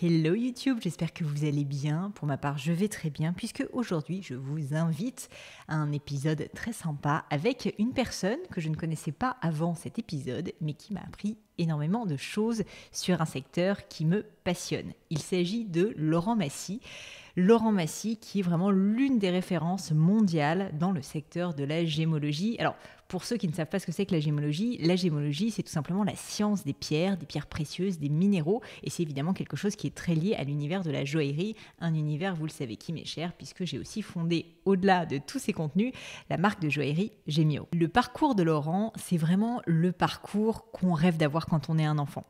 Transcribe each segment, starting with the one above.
Hello YouTube, j'espère que vous allez bien. Pour ma part, je vais très bien puisque aujourd'hui, je vous invite à un épisode très sympa avec une personne que je ne connaissais pas avant cet épisode, mais qui m'a appris énormément de choses sur un secteur qui me passionne. Il s'agit de Laurent Massy. Laurent Massy, qui est vraiment l'une des références mondiales dans le secteur de la gémologie. Alors, pour ceux qui ne savent pas ce que c'est que la gémologie, la gémologie, c'est tout simplement la science des pierres, des pierres précieuses, des minéraux, et c'est évidemment quelque chose qui est très lié à l'univers de la joaillerie, un univers, vous le savez, qui m'est cher, puisque j'ai aussi fondé, au-delà de tous ces contenus, la marque de joaillerie Gemio. Le parcours de Laurent, c'est vraiment le parcours qu'on rêve d'avoir quand on est un enfant.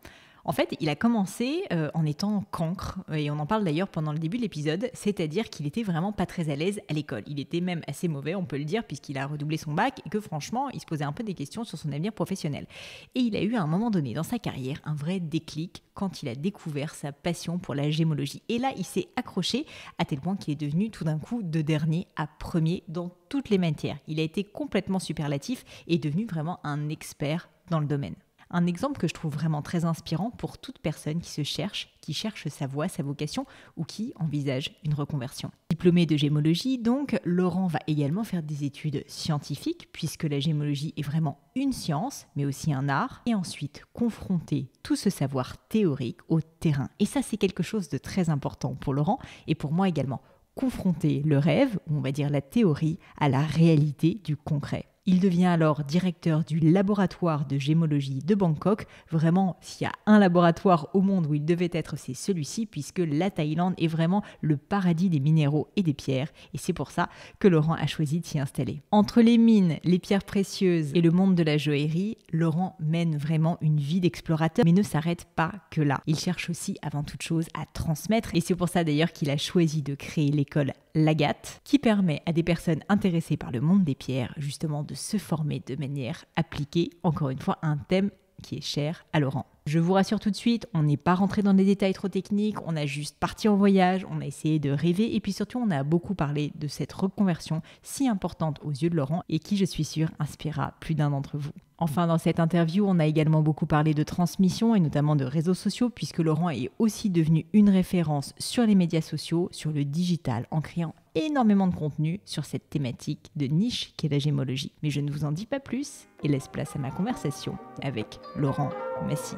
En fait, il a commencé euh, en étant cancre, euh, et on en parle d'ailleurs pendant le début de l'épisode, c'est-à-dire qu'il était vraiment pas très à l'aise à l'école. Il était même assez mauvais, on peut le dire, puisqu'il a redoublé son bac, et que franchement, il se posait un peu des questions sur son avenir professionnel. Et il a eu à un moment donné dans sa carrière un vrai déclic quand il a découvert sa passion pour la gémologie. Et là, il s'est accroché à tel point qu'il est devenu tout d'un coup de dernier à premier dans toutes les matières. Il a été complètement superlatif et devenu vraiment un expert dans le domaine. Un exemple que je trouve vraiment très inspirant pour toute personne qui se cherche, qui cherche sa voie, sa vocation ou qui envisage une reconversion. Diplômé de gémologie, donc, Laurent va également faire des études scientifiques, puisque la gémologie est vraiment une science, mais aussi un art, et ensuite confronter tout ce savoir théorique au terrain. Et ça, c'est quelque chose de très important pour Laurent et pour moi également confronter le rêve, ou on va dire la théorie, à la réalité du concret. Il devient alors directeur du laboratoire de gémologie de Bangkok. Vraiment, s'il y a un laboratoire au monde où il devait être, c'est celui-ci, puisque la Thaïlande est vraiment le paradis des minéraux et des pierres. Et c'est pour ça que Laurent a choisi de s'y installer. Entre les mines, les pierres précieuses et le monde de la joaillerie, Laurent mène vraiment une vie d'explorateur, mais ne s'arrête pas que là. Il cherche aussi, avant toute chose, à transmettre. Et c'est pour ça d'ailleurs qu'il a choisi de créer l'école l'agate, qui permet à des personnes intéressées par le monde des pierres justement de se former de manière appliquée, encore une fois, un thème qui est cher à Laurent. Je vous rassure tout de suite, on n'est pas rentré dans des détails trop techniques, on a juste parti en voyage, on a essayé de rêver et puis surtout on a beaucoup parlé de cette reconversion si importante aux yeux de Laurent et qui, je suis sûre, inspirera plus d'un d'entre vous. Enfin, dans cette interview, on a également beaucoup parlé de transmission et notamment de réseaux sociaux puisque Laurent est aussi devenu une référence sur les médias sociaux, sur le digital, en créant énormément de contenu sur cette thématique de niche qu'est la gémologie. Mais je ne vous en dis pas plus et laisse place à ma conversation avec Laurent Massy.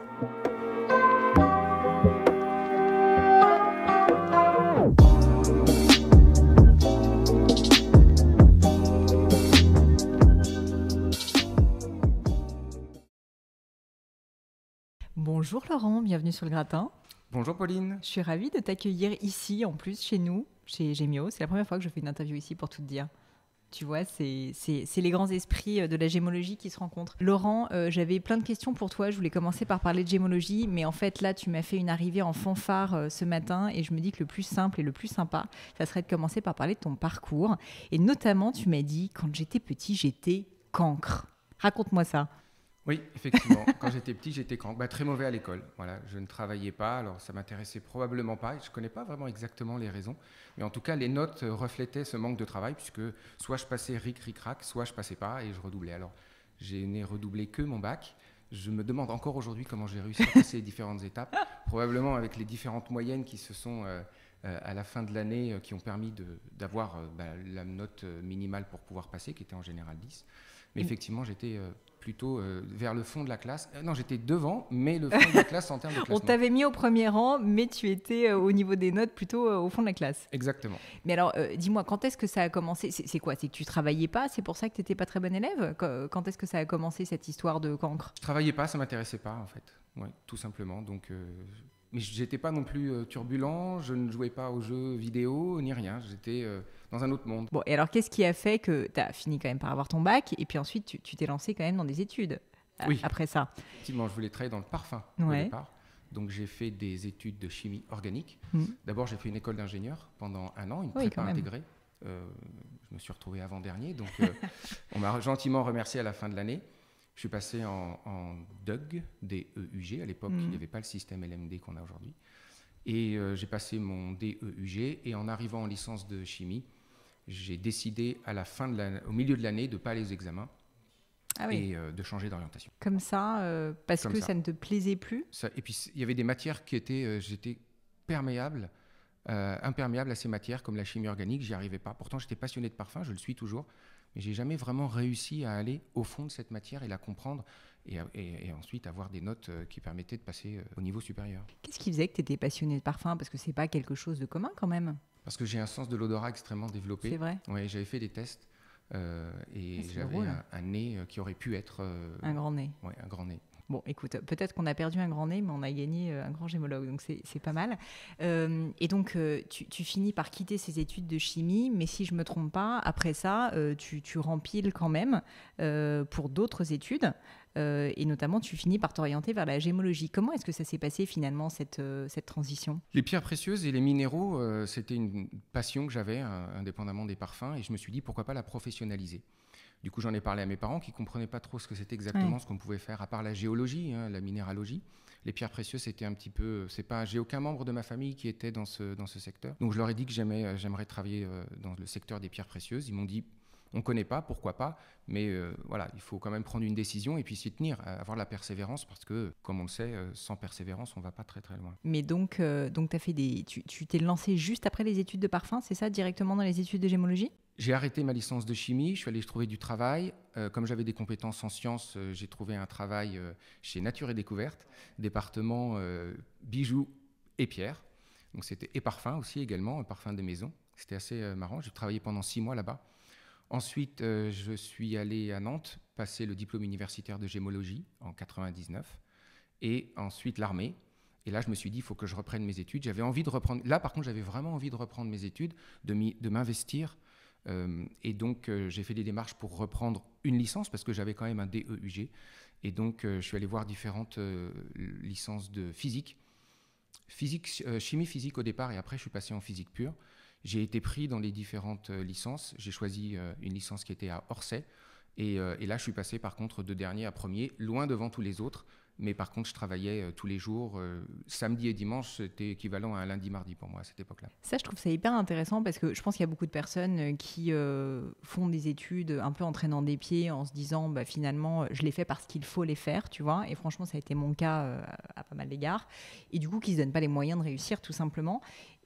Bonjour Laurent, bienvenue sur le gratin. Bonjour Pauline. Je suis ravie de t'accueillir ici, en plus, chez nous chez Gémio. C'est la première fois que je fais une interview ici pour tout te dire. Tu vois, c'est les grands esprits euh, de la gémologie qui se rencontrent. Laurent, euh, j'avais plein de questions pour toi. Je voulais commencer par parler de gémologie, mais en fait, là, tu m'as fait une arrivée en fanfare euh, ce matin et je me dis que le plus simple et le plus sympa, ça serait de commencer par parler de ton parcours. Et notamment, tu m'as dit, quand j'étais petit, j'étais cancre. Raconte-moi ça. Oui, effectivement. Quand j'étais petit, j'étais bah, très mauvais à l'école. Voilà, je ne travaillais pas, alors ça m'intéressait probablement pas. Je ne connais pas vraiment exactement les raisons, mais en tout cas, les notes reflétaient ce manque de travail, puisque soit je passais ric ric rac, soit je passais pas et je redoublais. Alors, je n'ai redoublé que mon bac. Je me demande encore aujourd'hui comment j'ai réussi à passer les différentes étapes, probablement avec les différentes moyennes qui se sont euh, euh, à la fin de l'année, euh, qui ont permis d'avoir bah, la note minimale pour pouvoir passer, qui était en général 10. Mais mm. effectivement, j'étais euh, plutôt euh, vers le fond de la classe. Euh, non, j'étais devant, mais le fond de la classe en termes de classement. On t'avait mis au premier rang, mais tu étais au niveau des notes plutôt au fond de la classe. Exactement. Mais alors, dis-moi, quand est-ce que ça a commencé C'est quoi C'est que tu travaillais pas C'est pour ça que tu n'étais pas très bon élève Quand est-ce que ça a commencé cette histoire de cancre Je travaillais pas, ça m'intéressait pas en fait. tout simplement. Donc, mais j'étais pas non plus turbulent. Je ne jouais pas aux jeux vidéo ni rien. J'étais dans un autre monde. Bon, et alors qu'est-ce qui a fait que tu as fini quand même par avoir ton bac et puis ensuite tu t'es lancé quand même dans des études euh, après ça Effectivement, je voulais travailler dans le parfum au départ. Donc j'ai fait des études de chimie organique. Mm. D'abord, j'ai fait une école d'ingénieur pendant un an, une prépa intégrée. Euh, je me suis retrouvé avant-dernier, donc euh, on m'a gentiment remercié à la fin de l'année. Je suis passé en, en DUG, e g À l'époque, il mm. n'y avait pas le système LMD qu'on a aujourd'hui. Et j'ai passé mon DEUG. Et en arrivant en licence de chimie, j'ai décidé à la fin de au milieu de l'année de ne pas aller aux examens. Ah et euh, de changer d'orientation. Comme ça, euh, parce que ça. ne te plaisait plus Et puis, il y avait des matières qui étaient... Euh, j'étais perméable, imperméable à ces matières, comme la chimie organique, j'y arrivais pas. Pourtant, j'étais passionné de parfum, je le suis toujours, mais j'ai jamais vraiment réussi à aller au fond de cette matière et la comprendre, et, et ensuite avoir des notes qui permettaient de passer au niveau supérieur. Qu'est-ce qui faisait que tu étais passionné de parfum Parce que c'est pas quelque chose de commun quand même. Parce que j'ai un sens de l'odorat extrêmement développé. C'est vrai Oui, j'avais fait des tests euh, et ah, j'avais un, nez euh, qui aurait pu être... Euh, un grand nez. Oui, un grand nez. Bon, écoute, peut-être qu'on a perdu un grand nez, mais on a gagné euh, un grand gémologue, donc c'est pas mal. Euh, et donc, euh, tu, finis par quitter ces études de chimie, mais si je ne me trompe pas, après ça, tu, tu rempiles quand même pour d'autres études, et notamment tu finis par t'orienter vers la gémologie. Comment est-ce que ça s'est passé finalement, cette, cette transition Les pierres précieuses et les minéraux, c'était une passion que j'avais, indépendamment des parfums, et je me suis dit pourquoi pas la professionnaliser. Du coup, j'en ai parlé à mes parents qui comprenaient pas trop ce que c'était exactement ce qu'on pouvait faire, à part la géologie, hein, la minéralogie. Les pierres précieuses, c'était un petit peu. C'est pas. J'ai aucun membre de ma famille qui était dans ce dans ce secteur. Donc, je leur ai dit que euh, j'aimerais travailler euh, dans le secteur des pierres précieuses. Ils m'ont dit. On ne connaît pas, pourquoi pas, mais euh, voilà, il faut quand même prendre une décision et puis s'y tenir, avoir la persévérance parce que, comme on le sait, sans persévérance, on va pas très très loin. Mais donc, donc, as fait des, tu t'es lancé juste après les études de parfum, c'est ça, directement dans les études de gémologie j'ai arrêté ma licence de chimie, je suis allé trouver du travail. Euh, comme j'avais des compétences en sciences, euh, j'ai trouvé un travail euh, chez Nature et Découverte, département bijoux et pierres. Donc c'était et parfum aussi également, parfum des maisons. C'était assez marrant. J'ai travaillé pendant six mois là-bas. Ensuite, je suis allé à Nantes passer le diplôme universitaire de gémologie en 99, et ensuite l'armée. Et là, je me suis dit, il faut que je reprenne mes études. J'avais envie de reprendre. Là, par contre, j'avais vraiment envie de reprendre mes études, de m'investir euh, et donc, euh, j'ai fait des démarches pour reprendre une licence parce que j'avais quand même un DEUG. Et donc, euh, je suis allé voir différentes licences de physique. chimie physique au départ, et après, je suis passé en physique pure. J'ai été pris dans les différentes licences. J'ai choisi une licence qui était à Orsay. et, là, je suis passé par contre de dernier à premier, loin devant tous les autres, mais par contre, je travaillais euh, tous les jours. Euh, samedi et dimanche, c'était équivalent à un lundi-mardi pour moi à cette époque-là. Ça, je trouve ça hyper intéressant parce que je pense qu'il y a beaucoup de personnes euh, qui font des études un peu en traînant des pieds, en se disant bah, finalement, je les fais parce qu'il faut les faire, tu vois. Et franchement, ça a été mon cas à pas mal d'égards. Et du coup, qui ne se donnent pas les moyens de réussir, tout simplement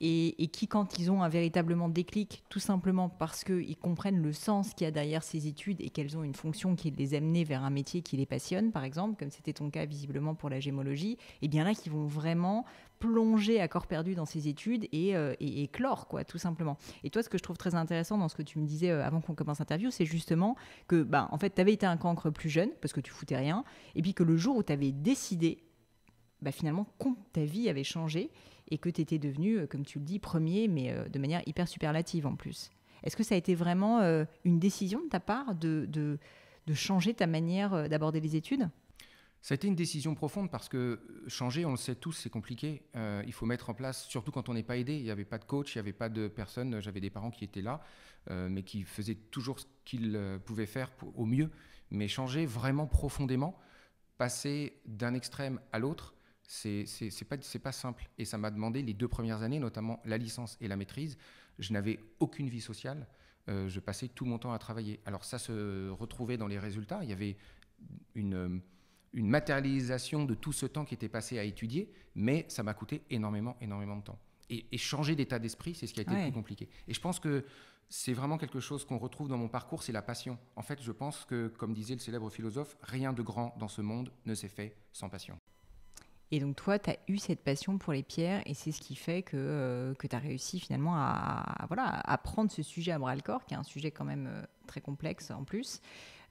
et, qui, quand ils ont un véritablement déclic, tout simplement parce qu'ils comprennent le sens qu'il y a derrière ces études et qu'elles ont une fonction qui les amener vers un métier qui les passionne, par exemple, comme c'était ton cas visiblement pour la gémologie, et eh bien là, qui vont vraiment plonger à corps perdu dans ces études et, éclore, euh, quoi, tout simplement. Et toi, ce que je trouve très intéressant dans ce que tu me disais euh, avant qu'on commence l'interview, c'est justement que, ben, en fait, tu avais été un cancre plus jeune, parce que tu foutais rien, et puis que le jour où tu avais décidé, bah, finalement, ta vie avait changé et que tu étais devenu, euh, comme tu le dis, premier, mais euh, de manière hyper superlative en plus. Est-ce que ça a été vraiment euh, une décision de ta part de, de, changer ta manière d'aborder les études ça a été une décision profonde parce que changer, on le sait tous, c'est compliqué. il faut mettre en place, surtout quand on n'est pas aidé. Il n'y avait pas de coach, il n'y avait pas de personne. J'avais des parents qui étaient là, mais qui faisaient toujours ce qu'ils pouvaient faire au mieux. Mais changer vraiment profondément, passer d'un extrême à l'autre, c'est pas, pas simple. Et ça m'a demandé les deux premières années, notamment la licence et la maîtrise. Je n'avais aucune vie sociale. Euh, je passais tout mon temps à travailler. Alors ça se retrouvait dans les résultats. Il y avait une, matérialisation de tout ce temps qui était passé à étudier, mais ça m'a coûté énormément, énormément de temps. Et, changer d'état d'esprit, c'est ce qui a été le plus compliqué. Et je pense que c'est vraiment quelque chose qu'on retrouve dans mon parcours, c'est la passion. En fait, je pense que, comme disait le célèbre philosophe, rien de grand dans ce monde ne s'est fait sans passion. Et donc toi, tu as eu cette passion pour les pierres et c'est ce qui fait que, euh, tu as réussi finalement à, prendre ce sujet à bras-le-corps, qui est un sujet quand même euh, très complexe en plus.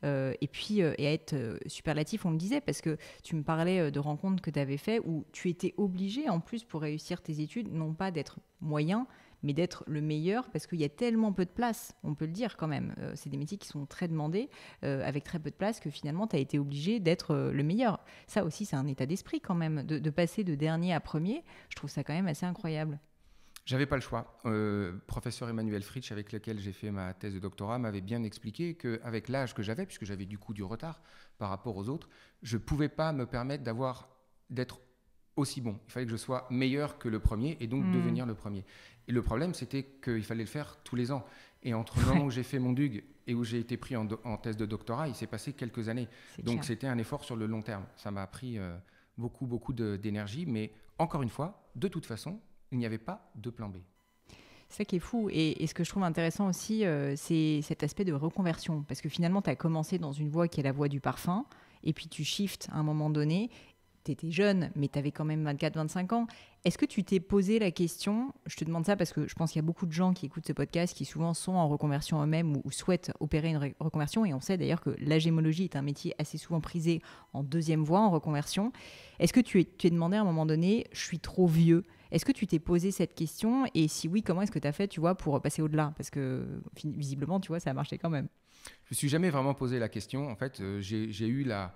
Euh, et puis et à être superlatif, on le disait, parce que tu me parlais de rencontres que tu avais fait où tu étais obligé en plus pour réussir tes études, non pas d'être moyen, mais d'être le meilleur parce qu'il y a tellement peu de place, on peut le dire quand même. Euh, c'est des métiers qui sont très demandés, euh, avec très peu de place, que finalement, tu as été obligé d'être euh, le meilleur. Ça aussi, c'est un état d'esprit quand même, de, passer de dernier à premier. Je trouve ça quand même assez incroyable. J'avais pas le choix. professeur Emmanuel Fritsch, avec lequel j'ai fait ma thèse de doctorat, m'avait bien expliqué qu'avec l'âge que j'avais, puisque j'avais du coup du retard par rapport aux autres, je pouvais pas me permettre d'avoir d'être aussi bon. Il fallait que je sois meilleur que le premier et donc hmm. devenir le premier. Et le problème, c'était qu'il fallait le faire tous les ans. Et entre le moment où j'ai fait mon DUG et où j'ai été pris en, en, thèse de doctorat, il s'est passé quelques années. Donc c'était un effort sur le long terme. Ça m'a pris euh, beaucoup, beaucoup d'énergie. Mais encore une fois, de toute façon, il n'y avait pas de plan B. C'est ça qui est fou. Et, ce que je trouve intéressant aussi, euh, c'est cet aspect de reconversion. Parce que finalement, tu as commencé dans une voie qui est la voie du parfum et puis tu shifts à un moment donné tu étais jeune, mais tu avais quand même 24-25 ans. Est-ce que tu t'es posé la question Je te demande ça parce que je pense qu'il y a beaucoup de gens qui écoutent ce podcast qui souvent sont en reconversion eux-mêmes ou, souhaitent opérer une reconversion. Et on sait d'ailleurs que la gémologie est un métier assez souvent prisé en deuxième voie, en reconversion. Est-ce que tu t'es demandé à un moment donné Je suis trop vieux est-ce que tu t'es posé cette question Et si oui, comment est-ce que tu as fait, tu vois, pour passer au-delà Parce que visiblement, tu vois, ça a marché quand même. Je me suis jamais vraiment posé la question. En fait, euh, j'ai eu la,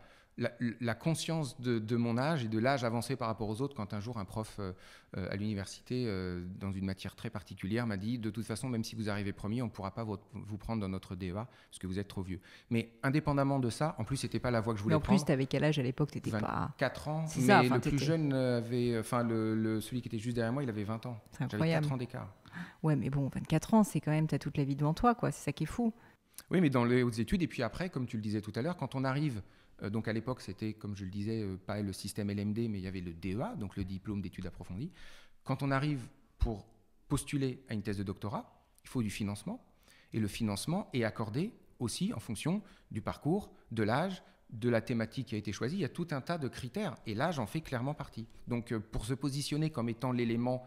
la, conscience de, mon âge et de l'âge avancé par rapport aux autres quand un jour un prof euh, euh, à l'université, euh, dans une matière très particulière, m'a dit, de toute façon, même si vous arrivez premier, on ne pourra pas vous prendre dans notre DEA parce que vous êtes trop vieux. Mais indépendamment de ça, en plus, c'était pas la voie que je voulais en En plus, tu avais quel âge à l'époque Tu pas... 4 ans, mais le plus jeune avait... Enfin, celui qui était juste derrière moi, il avait 20 ans. C'est incroyable. 4 ans d'écart. Ouais, mais bon, 24 ans, c'est quand même, tu as toute la vie devant toi, quoi. C'est ça qui est fou. Oui, mais dans les hautes études, et puis après, comme tu le disais tout à l'heure, quand on arrive euh, donc à l'époque, c'était, comme je le disais, euh, pas le système LMD, mais il y avait le DEA, donc le diplôme d'études approfondies. Quand on arrive pour postuler à une thèse de doctorat, il faut du financement. Et le financement est accordé aussi en fonction du parcours, de l'âge, de la thématique qui a été choisie. Il y a tout un tas de critères et l'âge en fait clairement partie. Donc euh, pour se positionner comme étant l'élément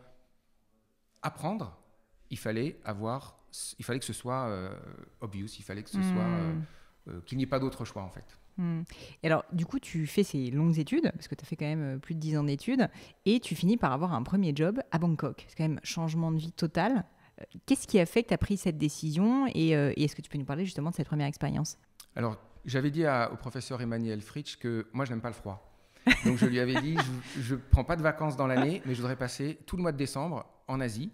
à prendre, il fallait avoir, il fallait que ce soit obvious, il fallait que ce soit hmm. qu'il n'y ait pas d'autre choix en fait. Mmh. alors, du coup, tu fais ces longues études, parce que tu as fait quand même euh, plus de 10 ans d'études, et tu finis par avoir un premier job à Bangkok. C'est quand même changement de vie total. Euh, qu'est-ce qui a fait que tu as pris cette décision euh, et, est-ce que tu peux nous parler justement de cette première expérience Alors, j'avais dit au professeur Emmanuel Fritsch que moi, je n'aime pas le froid. Donc, je lui avais dit, je ne prends pas de vacances dans l'année, mais je voudrais passer tout le mois de décembre en Asie,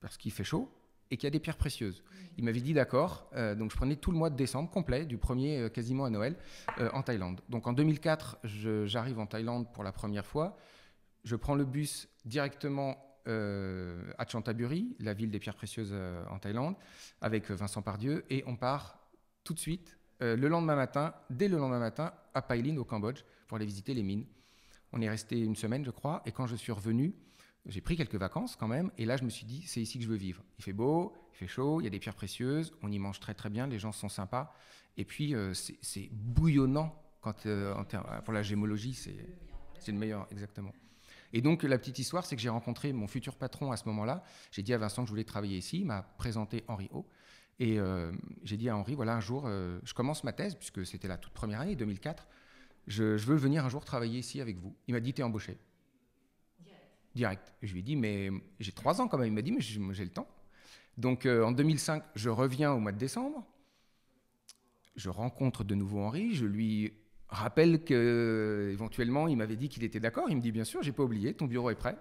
parce qu'il fait chaud, et qu'il y a des pierres précieuses. Il m'avait dit d'accord, euh, donc je prenais tout le mois de décembre complet, du 1er euh, quasiment à Noël, euh, en Thaïlande. Donc en 2004, j'arrive en Thaïlande pour la première fois. Je prends le bus directement à Chantaburi, la ville des pierres précieuses en Thaïlande, avec Vincent Pardieu, et on part tout de suite, le lendemain matin, dès le lendemain matin, à Pailin, au Cambodge, pour aller visiter les mines. On est resté une semaine, je crois, et quand je suis revenu, j'ai pris quelques vacances quand même, et là je me suis dit, c'est ici que je veux vivre. Il fait beau, il fait chaud, il y a des pierres précieuses, on y mange très très bien, les gens sont sympas, et puis euh, c'est bouillonnant quand, euh, en termes, pour la gémologie, c'est le meilleur, exactement. Et donc la petite histoire, c'est que j'ai rencontré mon futur patron à ce moment-là, j'ai dit à Vincent que je voulais travailler ici, il m'a présenté Henri Haut, Et euh, j'ai dit à Henri, voilà, un jour, je commence ma thèse, puisque c'était la toute première année, 2004, je, je veux venir un jour travailler ici avec vous. Il m'a dit, t'es embauché direct. Je lui ai dit, mais j'ai trois ans quand même. Il m'a dit, mais j'ai le temps. Donc euh, en 2005, je reviens au mois de décembre. Je rencontre de nouveau Henri. Je lui rappelle que éventuellement, il m'avait dit qu'il était d'accord. Il me dit, bien sûr, j'ai pas oublié, ton bureau est prêt.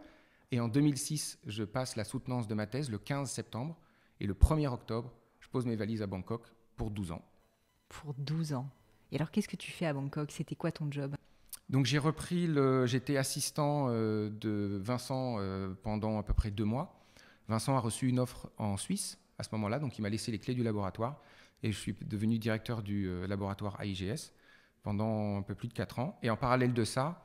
Et en 2006, je passe la soutenance de ma thèse le 15 septembre. Et le 1er octobre, je pose mes valises à Bangkok pour 12 ans. Pour 12 ans. Et alors, qu'est-ce que tu fais à Bangkok C'était quoi ton job donc j'ai repris, j'étais assistant euh, de Vincent euh, pendant à peu près deux mois. Vincent a reçu une offre en Suisse à ce moment-là, donc il m'a laissé les clés du laboratoire et je suis devenu directeur du euh, laboratoire AIGS pendant un peu plus de quatre ans. Et en parallèle de ça,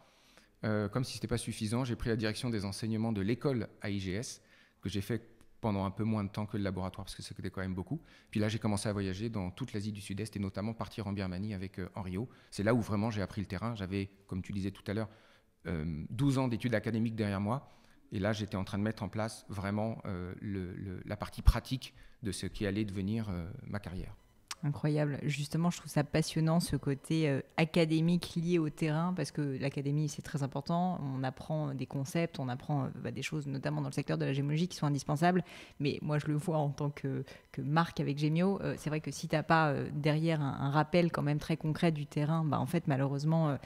comme si ce n'était pas suffisant, j'ai pris la direction des enseignements de l'école AIGS que j'ai fait pendant un peu moins de temps que le laboratoire, parce que c'était quand même beaucoup. Puis là, j'ai commencé à voyager dans toute l'Asie du Sud-Est et notamment partir en Birmanie avec euh, Henriot. C'est là où vraiment j'ai appris le terrain. J'avais, comme tu disais tout à l'heure, 12 euh, ans d'études académiques derrière moi. Et là, j'étais en train de mettre en place vraiment euh, la partie pratique de ce qui allait devenir ma carrière. Incroyable. Justement, je trouve ça passionnant ce côté euh, académique lié au terrain, parce que l'académie, c'est très important. On apprend des concepts, on apprend euh, bah, des choses, notamment dans le secteur de la gémologie, qui sont indispensables. Mais moi, je le vois en tant que, que marque avec Gémio. Euh, c'est vrai que si tu n'as pas derrière un, rappel quand même très concret du terrain, bah, en fait, malheureusement,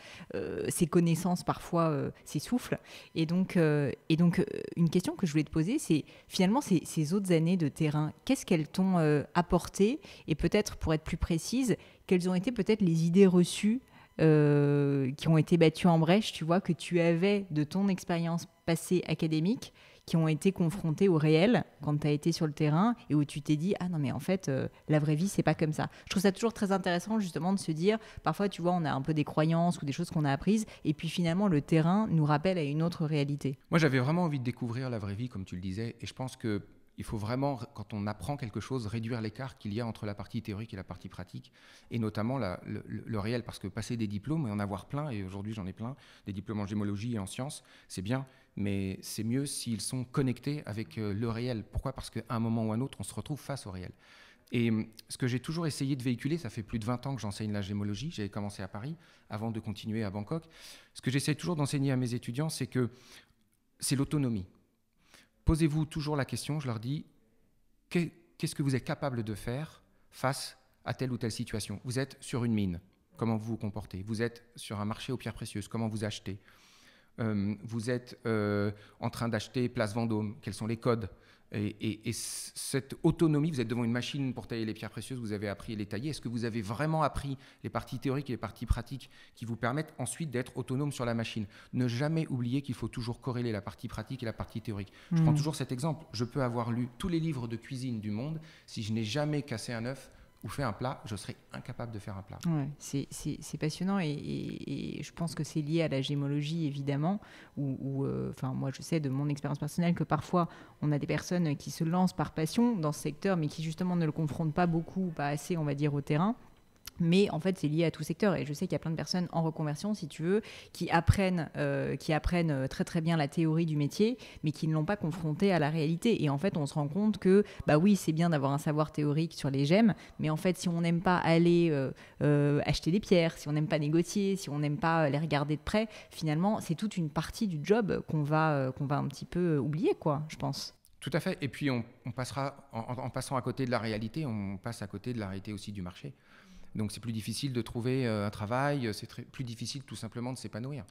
ces connaissances parfois s'essoufflent. Et donc, et donc, une question que je voulais te poser, c'est finalement ces, ces autres années de terrain, qu'est-ce qu'elles t'ont apporté Et peut-être pour être plus précise, quelles ont été peut-être les idées reçues euh, qui ont été battues en brèche, tu vois, que tu avais de ton expérience passée académique, qui ont été confrontées au réel quand tu as été sur le terrain et où tu t'es dit ah non mais en fait euh, la vraie vie c'est pas comme ça. Je trouve ça toujours très intéressant justement de se dire parfois tu vois on a un peu des croyances ou des choses qu'on a apprises et puis finalement le terrain nous rappelle à une autre réalité. Moi j'avais vraiment envie de découvrir la vraie vie comme tu le disais et je pense que il faut vraiment, quand on apprend quelque chose, réduire l'écart qu'il y a entre la partie théorique et la partie pratique, et notamment le, réel, parce que passer des diplômes et en avoir plein, et aujourd'hui j'en ai plein, des diplômes en gémologie et en sciences, c'est bien, mais c'est mieux s'ils sont connectés avec euh, le réel. Pourquoi Parce qu'à un moment ou un autre, on se retrouve face au réel. Et hum, ce que j'ai toujours essayé de véhiculer, ça fait plus de 20 ans que j'enseigne la gémologie, j'avais commencé à Paris avant de continuer à Bangkok, ce que j'essaie toujours d'enseigner à mes étudiants, c'est que c'est l'autonomie posez-vous toujours la question, je leur dis, qu'est-ce que vous êtes capable de faire face à telle ou telle situation Vous êtes sur une mine, comment vous vous comportez Vous êtes sur un marché aux pierres précieuses, comment vous achetez euh, Vous êtes euh, en train d'acheter Place Vendôme, quels sont les codes et, cette autonomie, vous êtes devant une machine pour tailler les pierres précieuses, vous avez appris à les tailler. Est-ce que vous avez vraiment appris les parties théoriques et les parties pratiques qui vous permettent ensuite d'être autonome sur la machine Ne jamais oublier qu'il faut toujours corréler la partie pratique et la partie théorique. Je prends hmm. toujours cet exemple. Je peux avoir lu tous les livres de cuisine du monde. Si je n'ai jamais cassé un œuf, ou fais un plat, je serais incapable de faire un plat. c'est passionnant et, je pense que c'est lié à la gémologie évidemment. Ou euh, enfin moi je sais de mon expérience personnelle que parfois on a des personnes qui se lancent par passion dans ce secteur, mais qui justement ne le confrontent pas beaucoup, pas assez on va dire au terrain mais en fait, c'est lié à tout secteur. Et je sais qu'il y a plein de personnes en reconversion, si tu veux, qui apprennent, euh, qui apprennent euh, très très bien la théorie du métier, mais qui ne l'ont pas confrontée à la réalité. Et en fait, on se rend compte que, bah oui, c'est bien d'avoir un savoir théorique sur les gemmes, mais en fait, si on n'aime pas aller euh, acheter des pierres, si on n'aime pas négocier, si on n'aime pas les regarder de près, finalement, c'est toute une partie du job qu'on va, qu'on va un petit peu oublier, quoi, je pense. Tout à fait. Et puis, on, passera, en, passant à côté de la réalité, on passe à côté de la réalité aussi du marché. Donc c'est plus difficile de trouver euh, un travail, euh, c'est plus difficile tout simplement de s'épanouir.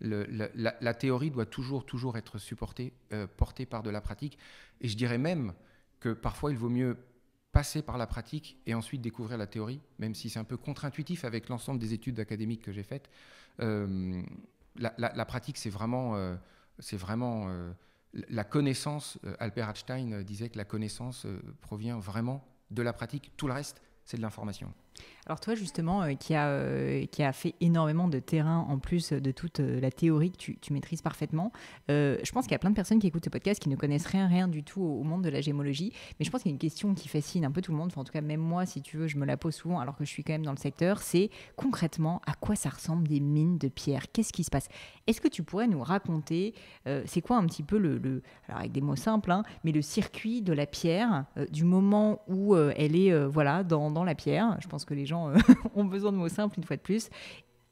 La, théorie doit toujours, toujours être supportée, euh, portée par de la pratique. Et je dirais même que parfois il vaut mieux passer par la pratique et ensuite découvrir la théorie, même si c'est un peu contre-intuitif avec l'ensemble des études académiques que j'ai faites. la, pratique, c'est vraiment, c'est vraiment la connaissance, Albert Einstein disait que la connaissance provient vraiment de la pratique, tout le reste, c'est de l'information. Alors toi justement, euh, qui, a, euh, qui a fait énormément de terrain en plus de toute euh, la théorie que tu, tu maîtrises parfaitement, je pense qu'il y a plein de personnes qui écoutent ce podcast qui ne connaissent rien, rien du tout au, monde de la gémologie. Mais je pense qu'il y a une question qui fascine un peu tout le monde, enfin, en tout cas même moi si tu veux, je me la pose souvent alors que je suis quand même dans le secteur, c'est concrètement à quoi ça ressemble des mines de pierre Qu'est-ce qui se passe Est-ce que tu pourrais nous raconter, c'est quoi un petit peu le, le, alors avec des mots simples, hein, mais le circuit de la pierre, du moment où elle est voilà dans, dans la pierre, je pense que les gens euh, ont besoin de mots simples une fois de plus.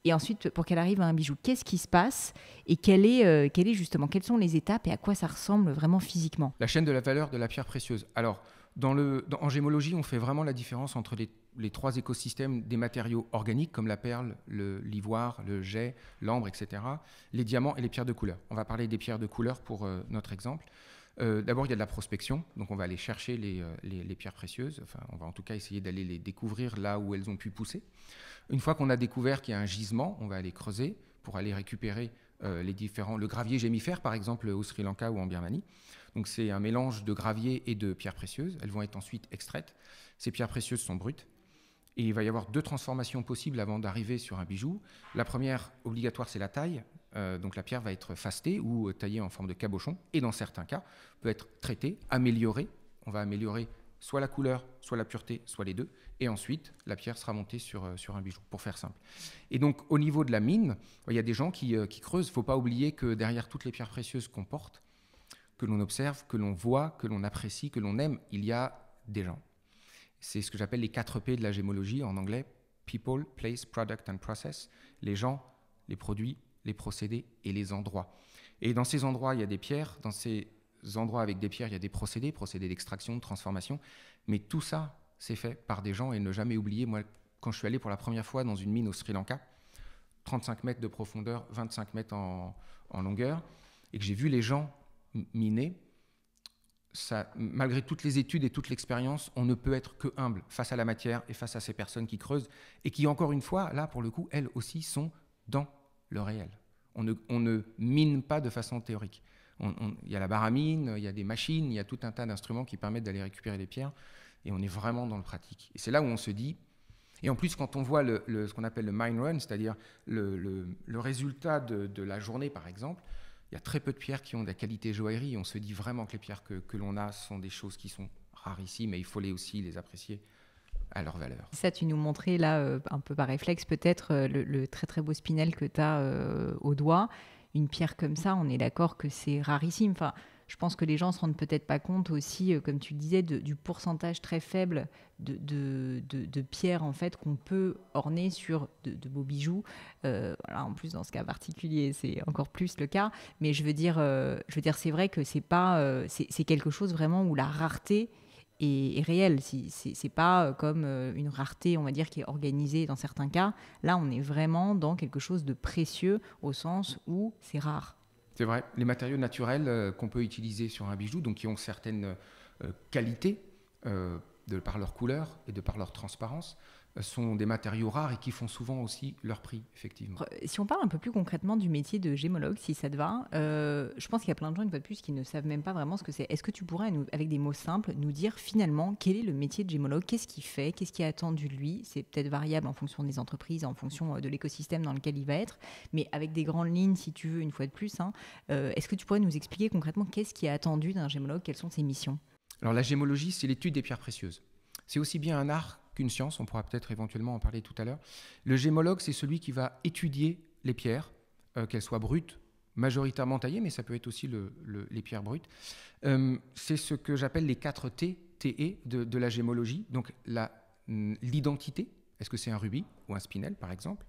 Et ensuite, pour qu'elle arrive à un bijou, qu'est-ce qui se passe et est, euh, quelle est justement, quelles sont les étapes et à quoi ça ressemble vraiment physiquement La chaîne de la valeur de la pierre précieuse. Alors, dans le, en gémologie, on fait vraiment la différence entre les, les trois écosystèmes des matériaux organiques comme la perle, l'ivoire, le, jet, l'ambre, etc., les diamants et les pierres de couleur. On va parler des pierres de couleur pour euh, notre exemple. Euh, d'abord, il y a de la prospection, donc on va aller chercher euh, les, pierres précieuses, enfin, on va en tout cas essayer d'aller les découvrir là où elles ont pu pousser. Une fois qu'on a découvert qu'il y a un gisement, on va aller creuser pour aller récupérer euh, les différents, le gravier gémifère par exemple au Sri Lanka ou en Birmanie. Donc c'est un mélange de gravier et de pierres précieuses. Elles vont être ensuite extraites. Ces pierres précieuses sont brutes. Et il va y avoir deux transformations possibles avant d'arriver sur un bijou. La première, obligatoire, c'est la taille. Euh, donc la pierre va être fastée ou euh, taillée en forme de cabochon. Et dans certains cas, peut être traitée, améliorée. On va améliorer soit la couleur, soit la pureté, soit les deux. Et ensuite, la pierre sera montée sur, euh, un bijou, pour faire simple. Et donc, au niveau de la mine, il y a des gens qui, qui creusent. Il ne faut pas oublier que derrière toutes les pierres précieuses qu'on porte, que l'on observe, que l'on voit, que l'on apprécie, que l'on aime, il y a des gens c'est ce que j'appelle les 4 P de la gémologie en anglais People, Place, Product and Process. Les gens, les produits, les procédés et les endroits. Et dans ces endroits, il y a des pierres. Dans ces endroits avec des pierres, il y a des procédés, procédés d'extraction, de transformation. Mais tout ça, c'est fait par des gens. Et ne jamais oublier, moi, quand je suis allé pour la première fois dans une mine au Sri Lanka, 35 mètres de profondeur, 25 mètres en, en longueur, et que j'ai vu les gens miner, malgré toutes les études et toute l'expérience, on ne peut être que humble face à la matière et face à ces personnes qui creusent et qui, encore une fois, là, pour le coup, elles aussi sont dans le réel. On ne, mine pas de façon théorique. Il y a la baramine, il y a des machines, il y a tout un tas d'instruments qui permettent d'aller récupérer les pierres et on est vraiment dans le pratique. Et c'est là où on se dit, et en plus, quand on voit ce qu'on appelle le mine run, c'est-à-dire le, résultat de la journée, par exemple, il y a très peu de pierres qui ont de la qualité joaillerie. On se dit vraiment que les pierres que, l'on a sont des choses qui sont rares ici, mais il faut les aussi les apprécier à leur valeur. Ça, tu nous montrais là, euh, un peu par réflexe peut-être, euh, le, très très beau spinel que tu as euh, au doigt. Une pierre comme ça, on est d'accord que c'est rarissime. Enfin, je pense que les gens ne se rendent peut-être pas compte aussi, euh, comme tu le disais, du pourcentage très faible de, pierres en fait qu'on peut orner sur de, beaux bijoux. Euh, en plus, dans ce cas particulier, c'est encore plus le cas. Mais je veux dire, euh, je veux dire, c'est vrai que c'est quelque chose vraiment où la rareté est, réelle. réelle. C'est pas comme une rareté, on va dire, qui est organisée dans certains cas. Là, on est vraiment dans quelque chose de précieux au sens où c'est rare. C'est vrai. Les matériaux naturels euh, qu'on peut utiliser sur un bijou, donc qui ont certaines euh, qualités euh, de par leur couleur et de par leur transparence, sont des matériaux rares et qui font souvent aussi leur prix, effectivement. Si on parle un peu plus concrètement du métier de gémologue, si ça te va, euh, je pense qu'il y a plein de gens, une fois de plus, qui ne savent même pas vraiment ce que c'est. Est-ce que tu pourrais, nous, avec des mots simples, nous dire finalement quel est le métier de gémologue Qu'est-ce qu'il fait Qu'est-ce qui est attendu de lui C'est peut-être variable en fonction des entreprises, en fonction euh, de l'écosystème dans lequel il va être, mais avec des grandes lignes, si tu veux, une fois de plus, hein, euh, est-ce que tu pourrais nous expliquer concrètement qu'est-ce qui est attendu d'un gémologue Quelles sont ses missions Alors la gémologie, c'est l'étude des pierres précieuses. C'est aussi bien un art qu'une science, on pourra peut-être éventuellement en parler tout à l'heure. Le gémologue, c'est celui qui va étudier les pierres, euh, qu'elles soient brutes, majoritairement taillées, mais ça peut être aussi les pierres brutes. Euh, c'est ce que j'appelle les quatre T, TE de, de la gémologie, donc mm, l'identité, est-ce que c'est un rubis ou un spinel par exemple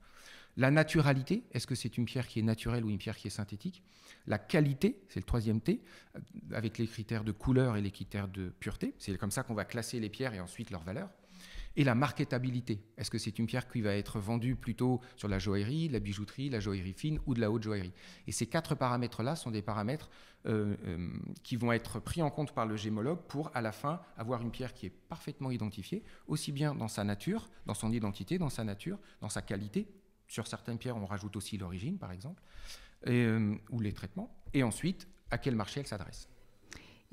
la naturalité, est-ce que c'est une pierre qui est naturelle ou une pierre qui est synthétique La qualité, c'est le troisième T, euh, avec les critères de couleur et les critères de pureté. C'est comme ça qu'on va classer les pierres et ensuite leur valeur et la marketabilité. Est-ce que c'est une pierre qui va être vendue plutôt sur la joaillerie, la bijouterie, la joaillerie fine ou de la haute joaillerie Et ces quatre paramètres-là sont des paramètres euh, euh, qui vont être pris en compte par le gémologue pour, à la fin, avoir une pierre qui est parfaitement identifiée, aussi bien dans sa nature, dans son identité, dans sa nature, dans sa qualité. Sur certaines pierres, on rajoute aussi l'origine, par exemple, euh, ou les traitements. Et ensuite, à quel marché elle s'adresse.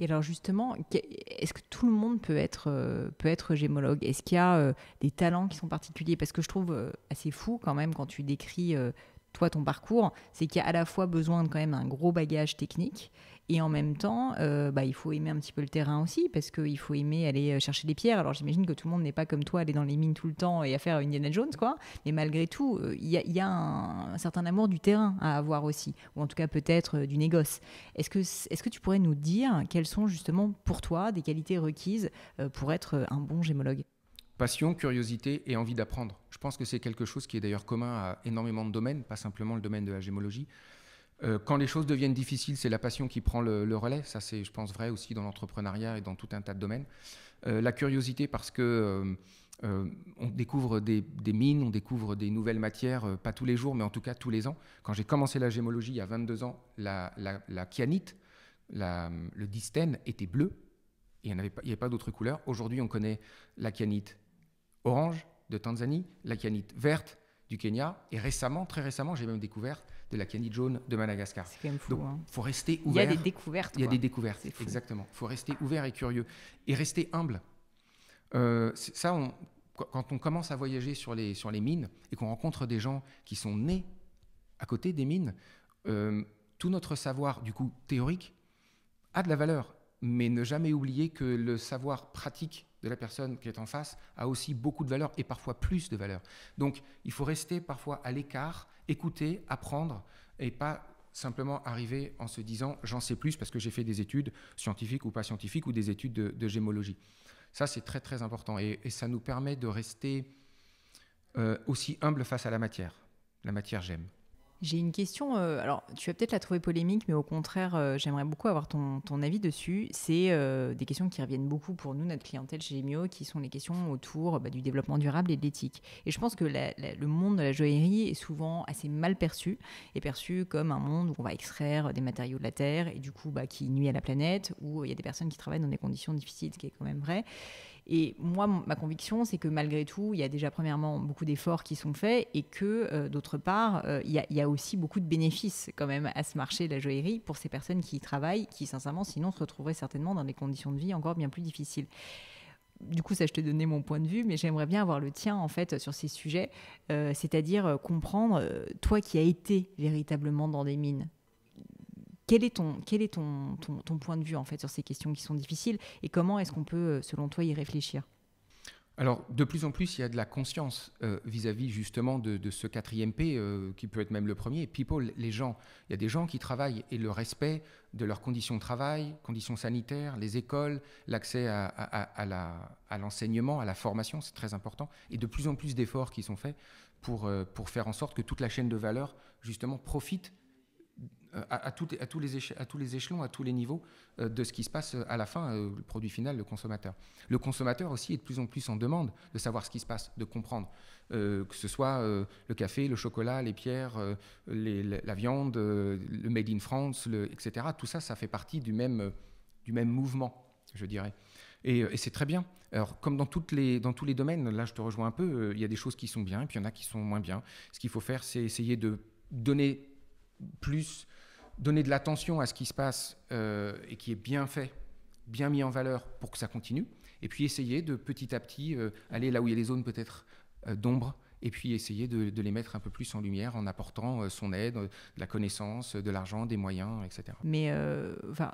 Et alors justement, est-ce que tout le monde peut être, euh, peut être gémologue Est-ce qu'il y a euh, des talents qui sont particuliers Parce que je trouve euh, assez fou quand même quand tu décris toi, ton parcours, c'est qu'il y a à la fois besoin de quand même un gros bagage technique et en même temps, euh, bah, il faut aimer un petit peu le terrain aussi, parce qu'il faut aimer aller euh, chercher des pierres. Alors j'imagine que tout le monde n'est pas comme toi, aller dans les mines tout le temps et à faire Indiana Jones, quoi. Mais malgré tout, euh, il y, a, un, certain amour du terrain à avoir aussi, ou en tout cas peut-être du négoce. Est-ce que, est-ce que tu pourrais nous dire quelles sont justement pour toi des qualités requises pour être un bon gémologue passion, curiosité et envie d'apprendre. Je pense que c'est quelque chose qui est d'ailleurs commun à énormément de domaines, pas simplement le domaine de la gémologie. Euh, quand les choses deviennent difficiles, c'est la passion qui prend le, relais. Ça, c'est, je pense, vrai aussi dans l'entrepreneuriat et dans tout un tas de domaines. Euh, la curiosité, parce que euh, on découvre des, mines, on découvre des nouvelles matières, pas tous les jours, mais en tout cas tous les ans. Quand j'ai commencé la gémologie il y a 22 ans, la, la, le distène était bleu, il n'y avait pas, pas d'autres couleurs. Aujourd'hui, on connaît la kyanite, orange de Tanzanie, la canite verte du Kenya, et récemment, très récemment, j'ai même découvert de la kyanite jaune de Madagascar. C'est quand même fou. Donc, hein. faut rester ouvert. Il y a des découvertes. Il y a des découvertes, exactement. Il faut rester ouvert et curieux, et rester humble. Euh, ça, quand on commence à voyager sur les, mines et qu'on rencontre des gens qui sont nés à côté des mines, euh, tout notre savoir, du coup, théorique, a de la valeur. Mais ne jamais oublier que le savoir pratique de la personne qui est en face a aussi beaucoup de valeur et parfois plus de valeur. Donc il faut rester parfois à l'écart, écouter, apprendre et pas simplement arriver en se disant j'en sais plus parce que j'ai fait des études scientifiques ou pas scientifiques ou des études de, gémologie. Ça c'est très très important et, ça nous permet de rester euh, aussi humble face à la matière. La matière j'aime. J'ai une question, euh, alors tu vas peut-être la trouver polémique, mais au contraire, euh, j'aimerais beaucoup avoir ton, avis dessus. C'est euh, des questions qui reviennent beaucoup pour nous, notre clientèle chez Gémio, qui sont les questions autour bah, du développement durable et de l'éthique. Et je pense que le monde de la joaillerie est souvent assez mal perçu, est perçu comme un monde où on va extraire des matériaux de la terre et du coup bah, qui nuit à la planète, où il y a des personnes qui travaillent dans des conditions difficiles, ce qui est quand même vrai. Et moi, ma conviction, c'est que malgré tout, il y a déjà premièrement beaucoup d'efforts qui sont faits et que euh, d'autre part, euh, il, y a, aussi beaucoup de bénéfices quand même à ce marché de la joaillerie pour ces personnes qui y travaillent, qui sincèrement sinon se retrouveraient certainement dans des conditions de vie encore bien plus difficiles du coup, ça, je te donnais mon point de vue, mais j'aimerais bien avoir le tien, en fait, sur ces sujets, euh, c'est-à-dire comprendre, toi qui as été véritablement dans des mines, quel est ton, quel est ton, ton, point de vue en fait sur ces questions qui sont difficiles et comment est-ce qu'on peut, euh, selon toi, y réfléchir alors, de plus en plus, il y a de la conscience euh, vis-à-vis justement de, ce quatrième P, euh, qui peut être même le premier, people, les gens. Il y a des gens qui travaillent et le respect de leurs conditions de travail, conditions sanitaires, les écoles, l'accès à, à, à l'enseignement, à, la formation, c'est très important. Et de plus en plus d'efforts qui sont faits pour, pour faire en sorte que toute la chaîne de valeur, justement, profite à, à, à, tous les à, tous les échelons, à tous les niveaux euh, de ce qui se passe euh, à la fin, euh, le produit final, le consommateur. Le consommateur aussi est de plus en plus en demande de savoir ce qui se passe, de comprendre, que ce soit le café, le chocolat, les pierres, la, viande, le made in France, le, etc. Tout ça, ça fait partie du même, du même mouvement, je dirais. Et, c'est très bien. Alors, comme dans, toutes les, dans tous les domaines, là je te rejoins un peu, il y a des choses qui sont bien, et puis il y en a qui sont moins bien. Ce qu'il faut faire, c'est essayer de donner plus donner de l'attention à ce qui se passe euh, et qui est bien fait, bien mis en valeur pour que ça continue, et puis essayer de petit à petit euh, aller là où il y a des zones peut-être euh, d'ombre, et puis essayer de, les mettre un peu plus en lumière en apportant son aide, de la connaissance, de l'argent, des moyens, etc. Mais enfin,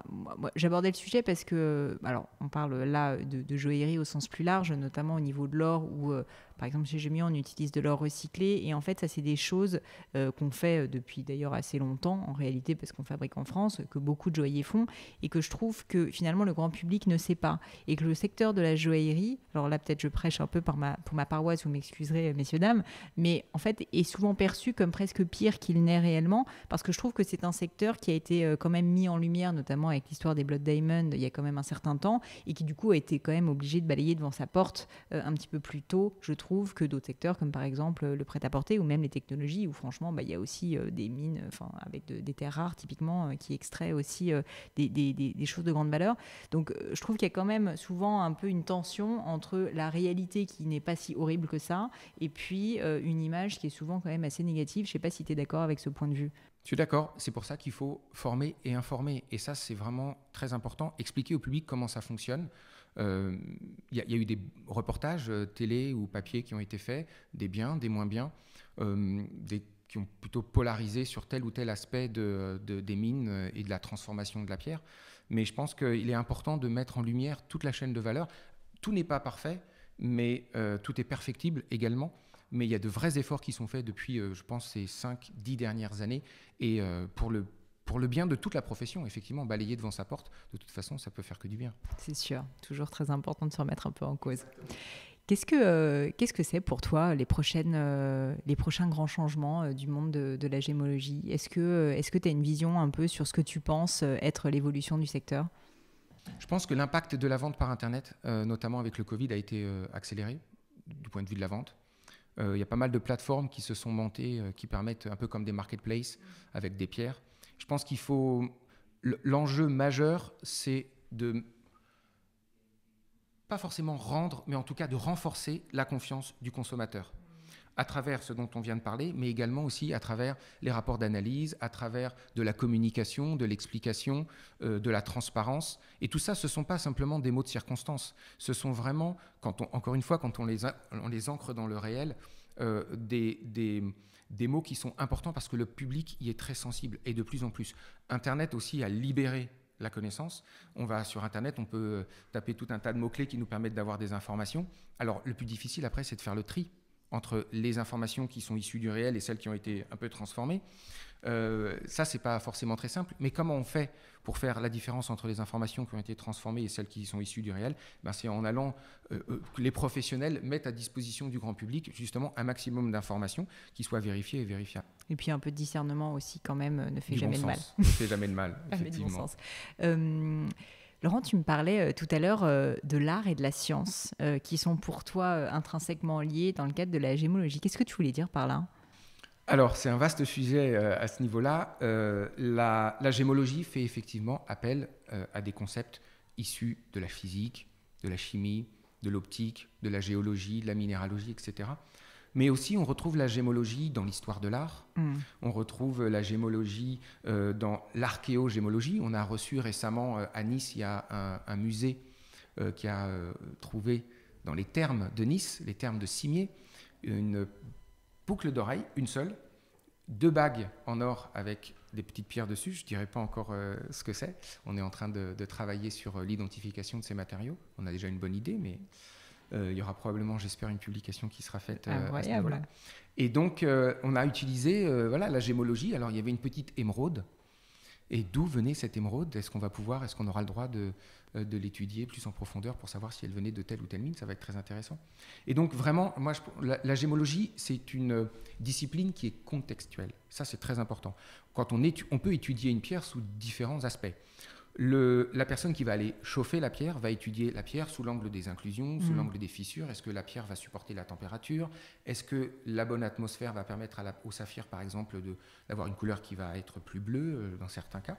j'abordais le sujet parce que, alors, on parle là de, de joaillerie au sens plus large, notamment au niveau de l'or, ou... Par exemple, chez Gemio, on utilise de l'or recyclé. Et en fait, ça, c'est des choses euh, qu'on fait euh, depuis d'ailleurs assez longtemps, en réalité, parce qu'on fabrique en France, que beaucoup de joailliers font, et que je trouve que finalement, le grand public ne sait pas. Et que le secteur de la joaillerie, alors là, peut-être je prêche un peu par ma, pour ma paroisse, vous m'excuserez, messieurs, dames, mais en fait, est souvent perçu comme presque pire qu'il n'est réellement, parce que je trouve que c'est un secteur qui a été euh, quand même mis en lumière, notamment avec l'histoire des Blood Diamond, il y a quand même un certain temps, et qui du coup a été quand même obligé de balayer devant sa porte un petit peu plus tôt, je trouve trouve que d'autres secteurs, comme par exemple euh, le prêt-à-porter ou même les technologies, où franchement, bah, il y a aussi euh, des mines, enfin, avec des terres rares typiquement, euh, qui extraient aussi des, des, choses de grande valeur. Donc, je trouve qu'il y a quand même souvent un peu une tension entre la réalité qui n'est pas si horrible que ça, et puis une image qui est souvent quand même assez négative. Je ne sais pas si tu es d'accord avec ce point de vue. Je suis d'accord, c'est pour ça qu'il faut former et informer. Et ça, c'est vraiment très important. Expliquer au public comment ça fonctionne. Il euh, y, a eu des reportages euh, télé ou papier qui ont été faits, des biens, des moins biens, euh, des, qui ont plutôt polarisé sur tel ou tel aspect de, des mines et de la transformation de la pierre. Mais je pense qu'il est important de mettre en lumière toute la chaîne de valeur. Tout n'est pas parfait, mais tout est perfectible également. Mais il y a de vrais efforts qui sont faits depuis, je pense, ces 5-10 dernières années. Et pour le pour le bien de toute la profession, effectivement, balayer devant sa porte, de toute façon, ça peut faire que du bien. C'est sûr, toujours très important de se remettre un peu en cause. Qu'est-ce que euh, qu'est-ce que c'est pour toi les prochaines euh, les prochains grands changements euh, du monde de, de la gémologie Est-ce que est-ce que tu as une vision un peu sur ce que tu penses être l'évolution du secteur Je pense que l'impact de la vente par internet, notamment avec le Covid, a été accéléré du point de vue de la vente. Il y a pas mal de plateformes qui se sont montées, qui permettent un peu comme des marketplaces avec des pierres, je pense qu'il faut. L'enjeu majeur, c'est de. Pas forcément rendre, mais en tout cas de renforcer la confiance du consommateur à travers ce dont on vient de parler, mais également aussi à travers les rapports d'analyse, à travers de la communication, de l'explication, euh, de la transparence. Et tout ça, ce ne sont pas simplement des mots de circonstance. Ce sont vraiment, quand on, encore une fois, quand on les, les ancre dans le réel, euh, des, des, des mots qui sont importants parce que le public y est très sensible et de plus en plus. Internet aussi a libéré la connaissance. On va sur Internet, on peut euh, taper tout un tas de mots-clés qui nous permettent d'avoir des informations. Alors, le plus difficile après, c'est de faire le tri entre les informations qui sont issues du réel et celles qui ont été un peu transformées. Euh, ça, c'est pas forcément très simple, mais comment on fait pour faire la différence entre les informations qui ont été transformées et celles qui sont issues du réel ben, C'est en allant euh, euh, les professionnels mettent à disposition du grand public justement un maximum d'informations qui soient vérifiées et vérifiables. Et puis un peu de discernement aussi quand même ne fait jamais de mal. Ne fait jamais de mal, effectivement. Laurent, tu me parlais tout à l'heure de l'art et de la science, qui sont pour toi intrinsèquement liés dans le cadre de la gémologie. Qu'est-ce que tu voulais dire par là alors, c'est un vaste sujet euh, à ce niveau-là. Euh, la, gémologie fait effectivement appel euh, à des concepts issus de la physique, de la chimie, de l'optique, de la géologie, de la minéralogie, etc. Mais aussi, on retrouve la gémologie dans l'histoire de l'art. Mm. On retrouve la gémologie dans l'archéogémologie. On a reçu récemment à Nice, il y a un, musée qui a trouvé dans les termes de Nice, les termes de Cimier, une boucle d'oreille, une seule, deux bagues en or avec des petites pierres dessus. Je ne dirai pas encore euh, ce que c'est. On est en train de, travailler sur euh, l'identification de ces matériaux. On a déjà une bonne idée, mais euh, il y aura probablement, j'espère, une publication qui sera faite. Et donc, on a utilisé voilà, la gémologie. Alors, il y avait une petite émeraude et d'où venait cette émeraude Est-ce qu'on va pouvoir, est-ce qu'on aura le droit euh, de, l'étudier plus en profondeur pour savoir si elle venait de telle ou telle mine Ça va être très intéressant. Et donc vraiment, moi, la, gémologie, c'est une euh, discipline qui est contextuelle. Ça, c'est très important. Quand on, on peut étudier une pierre sous différents aspects la personne qui va aller chauffer la pierre va étudier la pierre sous l'angle des inclusions, sous hmm. l'angle des fissures. Est-ce que la pierre va supporter la température Est-ce que la bonne atmosphère va permettre au saphir, par exemple, d'avoir une couleur qui va être plus bleue euh, dans certains cas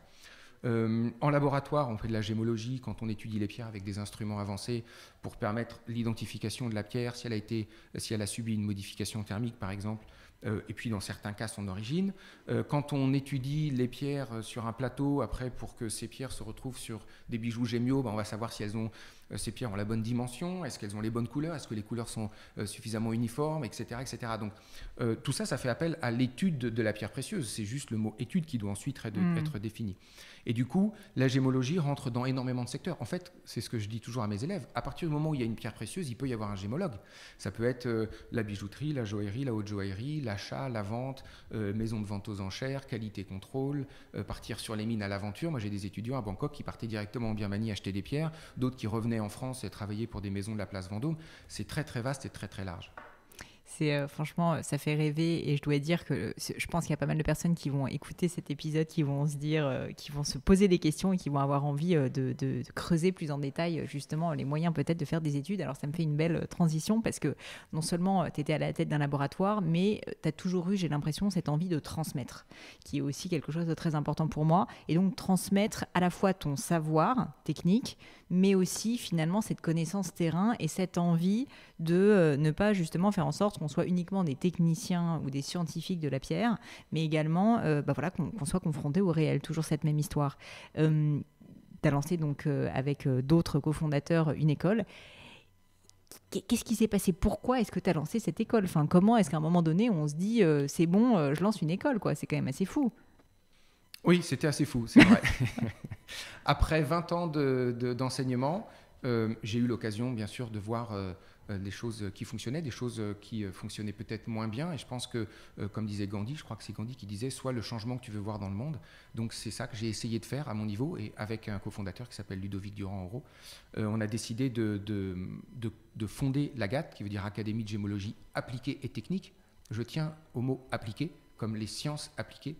euh, en laboratoire, on fait de la gémologie quand on étudie les pierres avec des instruments avancés pour permettre l'identification de la pierre, si elle a subi une modification thermique par exemple, euh, et puis dans certains cas son origine. Euh, quand on étudie les pierres euh, sur un plateau, après pour que ces pierres se retrouvent sur des bijoux gémiaux, ben, on va savoir si elles ont euh, ces pierres ont la bonne dimension, est-ce qu'elles ont les bonnes couleurs, est-ce que les couleurs sont euh, suffisamment uniformes, etc. etc. Donc euh, tout ça, ça fait appel à l'étude de la pierre précieuse, c'est juste le mot étude qui doit ensuite hmm. être, défini. Et du coup, la gémologie rentre dans énormément de secteurs. En fait, c'est ce que je dis toujours à mes élèves, à partir du moment où il y a une pierre précieuse, il peut y avoir un gémologue. Ça peut être la bijouterie, la joaillerie, la haute joaillerie, l'achat, la vente, maison de vente aux enchères, qualité contrôle, partir sur les mines à l'aventure. Moi, j'ai des étudiants à Bangkok qui partaient directement en Birmanie acheter des pierres, d'autres qui revenaient en France et travailler pour des maisons de la place Vendôme, c'est très très vaste et très très large. C'est euh, franchement, euh, ça fait rêver et je dois dire que euh, je pense qu'il y a pas mal de personnes qui vont écouter cet épisode, qui vont se dire, qui vont se poser des questions et qui vont avoir envie de, de creuser plus en détail justement les moyens peut-être de faire des études. Alors ça me fait une belle transition parce que non seulement tu étais à la tête d'un laboratoire, mais tu as toujours eu, j'ai l'impression, cette envie de transmettre, qui est aussi quelque chose de très important pour moi. Et donc transmettre à la fois ton savoir technique, mais aussi finalement cette connaissance terrain et cette envie de euh, ne pas justement faire en sorte qu'on soit uniquement des techniciens ou des scientifiques de la pierre, mais également euh, bah voilà, qu'on soit confronté au réel, toujours cette même histoire. Euh, tu as lancé donc avec d'autres cofondateurs une école. Qu'est-ce qui s'est passé Pourquoi est-ce que tu as lancé cette école enfin, Comment est-ce qu'à un moment donné, on se dit c'est bon, je lance une école quoi C'est quand même assez fou. Oui, c'était assez fou, c'est vrai. Après 20 ans d'enseignement, euh, j'ai eu l'occasion, bien sûr, de voir des euh, euh, choses qui fonctionnaient, des choses qui fonctionnaient peut-être moins bien. Et je pense que, comme disait Gandhi, je crois que c'est Gandhi qui disait, soit le changement que tu veux voir dans le monde. Donc c'est ça que j'ai essayé de faire à mon niveau et avec un cofondateur qui s'appelle Ludovic Durand-Oro. on a décidé de, de fonder l'AGAT, qui veut dire Académie de Gémologie appliquée et technique. Je tiens au mot appliqué, comme les sciences appliquées.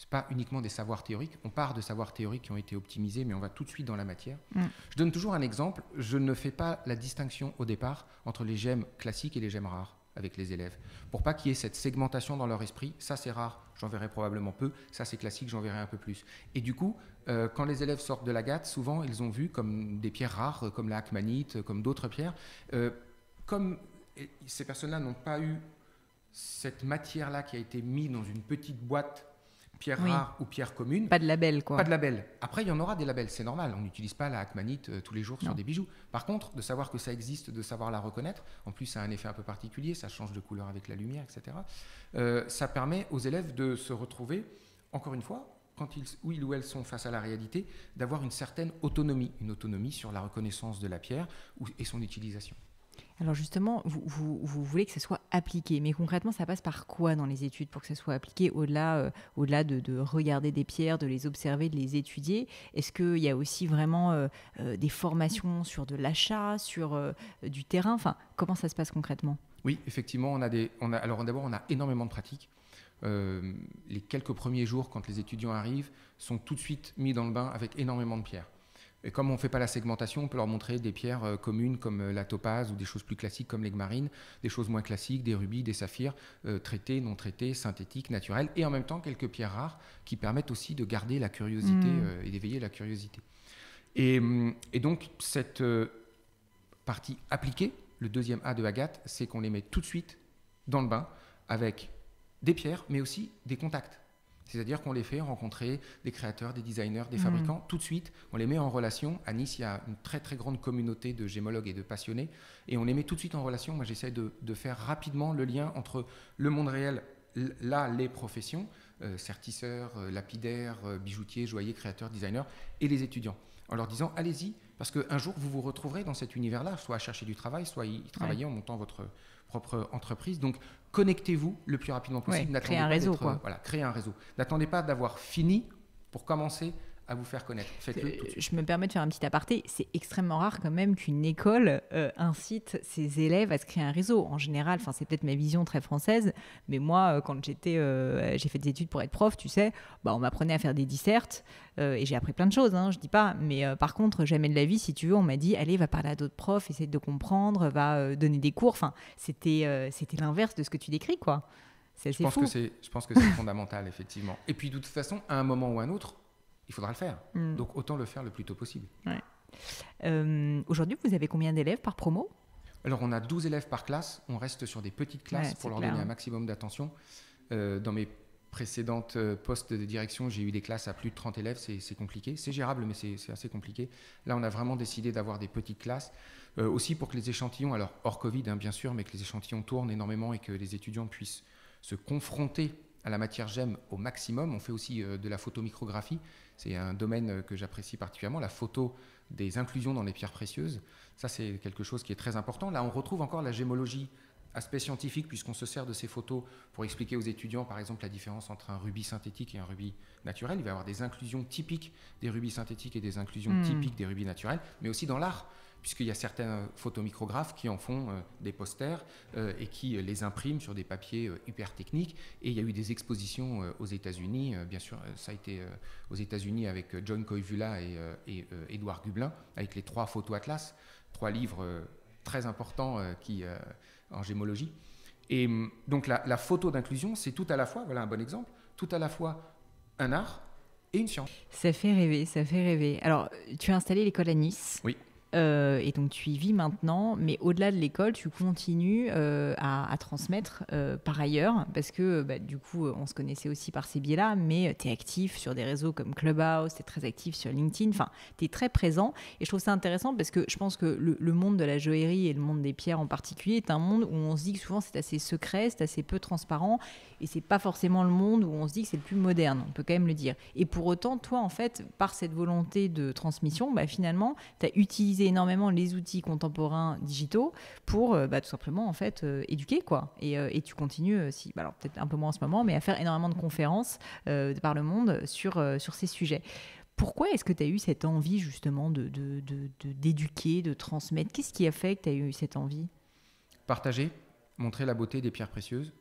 Ce n'est pas uniquement des savoirs théoriques. On part de savoirs théoriques qui ont été optimisés, mais on va tout de suite dans la matière. Mm. Je donne toujours un exemple. Je ne fais pas la distinction au départ entre les gemmes classiques et les gemmes rares avec les élèves, pour pas qu'il y ait cette segmentation dans leur esprit. Ça, c'est rare, j'en verrai probablement peu. Ça, c'est classique, j'en verrai un peu plus. Et du coup, euh, quand les élèves sortent de la gâte, souvent, ils ont vu comme des pierres rares, comme la hackmanite, comme d'autres pierres. Euh, comme ces personnes-là n'ont pas eu cette matière-là qui a été mise dans une petite boîte pierre rare ou pierre commune. Pas de label, quoi. Pas de label. Après, il y en aura des labels, c'est normal. On n'utilise pas la hackmanite euh, tous les jours sur des bijoux. Par contre, de savoir que ça existe, de savoir la reconnaître, en plus, ça a un effet un peu particulier, ça change de couleur avec la lumière, etc. Euh, ça permet aux élèves de se retrouver, encore une fois, quand ils, où ils ou elles sont face à la réalité, d'avoir une certaine autonomie, une autonomie sur la reconnaissance de la pierre et son utilisation. Alors justement, vous, vous voulez que ce soit appliqué. Mais concrètement, ça passe par quoi dans les études pour que ça soit appliqué au-delà euh, au-delà de, regarder des pierres, de les observer, de les étudier Est-ce qu'il y a aussi vraiment euh, euh, des formations sur de l'achat, sur du terrain Enfin, comment ça se passe concrètement Oui, effectivement, on a des. On a, alors d'abord, on a énormément de pratiques. les quelques premiers jours, quand les étudiants arrivent, sont tout de suite mis dans le bain avec énormément de pierres. Et comme on ne fait pas la segmentation, on peut leur montrer des pierres euh, communes comme euh, la topaze ou des choses plus classiques comme l'egmarine, des choses moins classiques, des rubis, des saphirs, euh, traités, non traités, synthétiques, naturels, et en même temps quelques pierres rares qui permettent aussi de garder la curiosité mm. et d'éveiller la curiosité. Et, et donc cette partie appliquée, le deuxième A de Agathe, c'est qu'on les met tout de suite dans le bain avec des pierres, mais aussi des contacts. C'est-à-dire qu'on les fait rencontrer des créateurs, des designers, des fabricants. Mmh. Tout de suite, on les met en relation. À Nice, il y a une très très grande communauté de gémologues et de passionnés. Et on les met tout de suite en relation. Moi, j'essaie de, faire rapidement le lien entre le monde réel, là, les professions, euh, sertisseurs, euh, lapidaires, euh, bijoutiers, joailliers, créateurs, designers, et les étudiants. En leur disant, allez-y, parce qu'un jour, vous vous retrouverez dans cet univers-là, soit à chercher du travail, soit à y travailler en montant votre propre entreprise. Donc, connectez-vous le plus rapidement possible. créez un réseau. Euh, voilà, créez un réseau. N'attendez pas d'avoir fini pour commencer à vous faire connaître. Je me permets de faire un petit aparté. C'est extrêmement rare quand même qu'une école euh, incite ses élèves à se créer un réseau. En général, enfin c'est peut-être ma vision très française, mais moi euh, quand j'étais, euh, j'ai fait des études pour être prof, tu sais, bah, on m'apprenait à faire des dissertes et j'ai appris plein de choses. Hein, je dis pas, mais par contre jamais de la vie, si tu veux, on m'a dit allez va parler à d'autres profs, essaie de comprendre, va donner des cours. Enfin c'était c'était l'inverse de ce que tu décris quoi. Je pense, fou. Que je pense que c'est fondamental, effectivement. Et puis, de toute façon, à un moment ou à un autre, il faudra le faire. Hmm. Donc autant le faire le plus tôt possible. Euh, aujourd'hui, vous avez combien d'élèves par promo Alors on a 12 élèves par classe, on reste sur des petites classes pour leur donner un hein. maximum d'attention. Euh, dans mes précédentes euh, postes de direction, j'ai eu des classes à plus de 30 élèves, c'est compliqué. C'est gérable, mais c'est assez compliqué. Là, on a vraiment décidé d'avoir des petites classes, aussi pour que les échantillons, alors hors Covid hein, bien sûr, mais que les échantillons tournent énormément et que les étudiants puissent se confronter à la matière gemme au maximum. On fait aussi euh, de la photomicrographie. C'est un domaine euh, que j'apprécie particulièrement, la photo des inclusions dans les pierres précieuses. Ça, c'est quelque chose qui est très important. Là, on retrouve encore la gémologie, aspect scientifique, puisqu'on se sert de ces photos pour expliquer aux étudiants, par exemple, la différence entre un rubis synthétique et un rubis naturel. Il va y avoir des inclusions typiques des rubis synthétiques et des inclusions hmm. typiques des rubis naturels, mais aussi dans l'art puisqu'il y a certains photomicrographes qui en font euh, des posters euh, et qui euh, les impriment sur des papiers hyper techniques. Et il y a eu des expositions aux États-Unis, bien sûr, ça a été aux États-Unis avec John Coivula et, et Edouard Gublin, avec les trois photos atlas, trois livres très importants qui, en gémologie. Et hum, donc la, la photo d'inclusion, c'est tout à la fois, voilà un bon exemple, tout à la fois un art et une science. Ça fait rêver, ça fait rêver. Alors, tu as installé l'école à Nice. Oui. Euh, et donc tu y vis maintenant, mais au-delà de l'école, tu continues euh, à, transmettre euh, par ailleurs, parce que bah, du coup, on se connaissait aussi par ces biais-là, mais tu es actif sur des réseaux comme Clubhouse, tu es très actif sur LinkedIn, enfin, tu es très présent. Et je trouve ça intéressant parce que je pense que le, monde de la joaillerie et le monde des pierres en particulier est un monde où on se dit que souvent c'est assez secret, c'est assez peu transparent, et c'est pas forcément le monde où on se dit que c'est le plus moderne, on peut quand même le dire. Et pour autant, toi, en fait, par cette volonté de transmission, bah, finalement, tu as utilisé énormément les outils contemporains digitaux pour euh, bah, tout simplement en fait euh, éduquer quoi. Et, euh, tu continues, si, bah, alors peut-être un peu moins en ce moment, mais à faire énormément de conférences par le monde sur, sur ces sujets. Pourquoi est-ce que tu as eu cette envie justement de, d'éduquer, de, transmettre Qu'est-ce qui a fait que tu as eu cette envie Partager, montrer la beauté des pierres précieuses,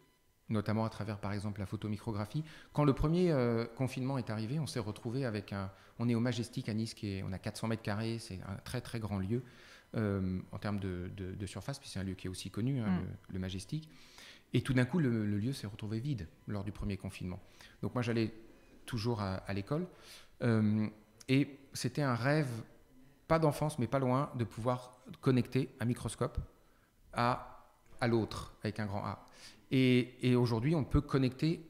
notamment à travers par exemple la photomicrographie. Quand le premier euh, confinement est arrivé, on s'est retrouvé avec un. On est au Majestic à Nice, on a 400 mètres carrés, c'est un très très grand lieu euh, en termes de, surface, puis c'est un lieu qui est aussi connu, hein, mm. le, Majestic. Et tout d'un coup, le, lieu s'est retrouvé vide lors du premier confinement. Donc moi, j'allais toujours à, l'école. Euh, et c'était un rêve, pas d'enfance, mais pas loin, de pouvoir connecter un microscope à, à l'autre, avec un grand A. Et, aujourd'hui, on peut connecter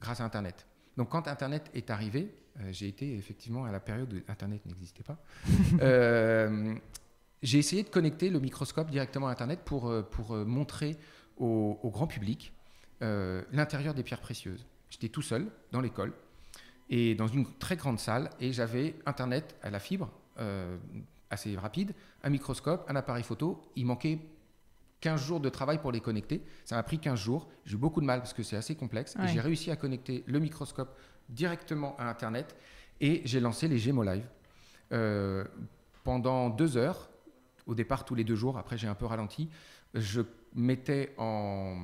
grâce à Internet. Donc quand Internet est arrivé, euh, j'ai été effectivement à la période où Internet n'existait pas, euh, j'ai essayé de connecter le microscope directement à Internet pour, euh, pour montrer au, grand public l'intérieur des pierres précieuses. J'étais tout seul dans l'école et dans une très grande salle et j'avais Internet à la fibre assez rapide, un microscope, un appareil photo. Il manquait 15 jours de travail pour les connecter. Ça m'a pris 15 jours. J'ai eu beaucoup de mal parce que c'est assez complexe. J'ai réussi à connecter le microscope directement à Internet et j'ai lancé les Gémo Live euh, pendant deux heures. Au départ, tous les deux jours. Après, j'ai un peu ralenti. Je mettais en.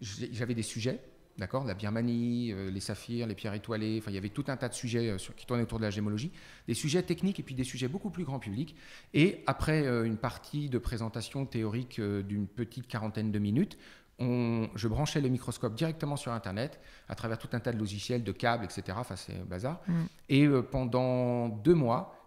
J'avais des sujets D'accord La Birmanie, euh, les saphirs, les pierres étoilées, enfin, il y avait tout un tas de sujets euh, qui tournaient autour de la gémologie, des sujets techniques et puis des sujets beaucoup plus grand public. Et après euh, une partie de présentation théorique d'une petite quarantaine de minutes, je branchais le microscope directement sur Internet à travers tout un tas de logiciels, de câbles, etc. Enfin, c'est bazar. Mm. Et pendant deux mois,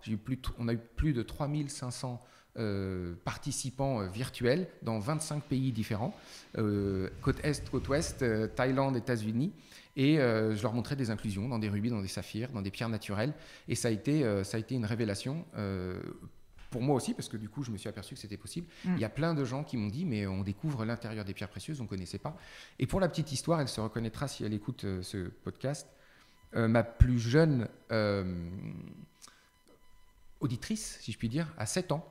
on a eu plus de 3500 euh, participants euh, virtuels dans 25 pays différents, euh, côte Est, côte Ouest, Thaïlande, États-Unis. Et je leur montrais des inclusions dans des rubis, dans des saphirs, dans des pierres naturelles. Et ça a été, ça a été une révélation pour moi aussi, parce que du coup, je me suis aperçu que c'était possible. Mm. Il y a plein de gens qui m'ont dit, mais on découvre l'intérieur des pierres précieuses, on ne connaissait pas. Et pour la petite histoire, elle se reconnaîtra si elle écoute ce podcast. ma plus jeune auditrice, si je puis dire, à 7 ans,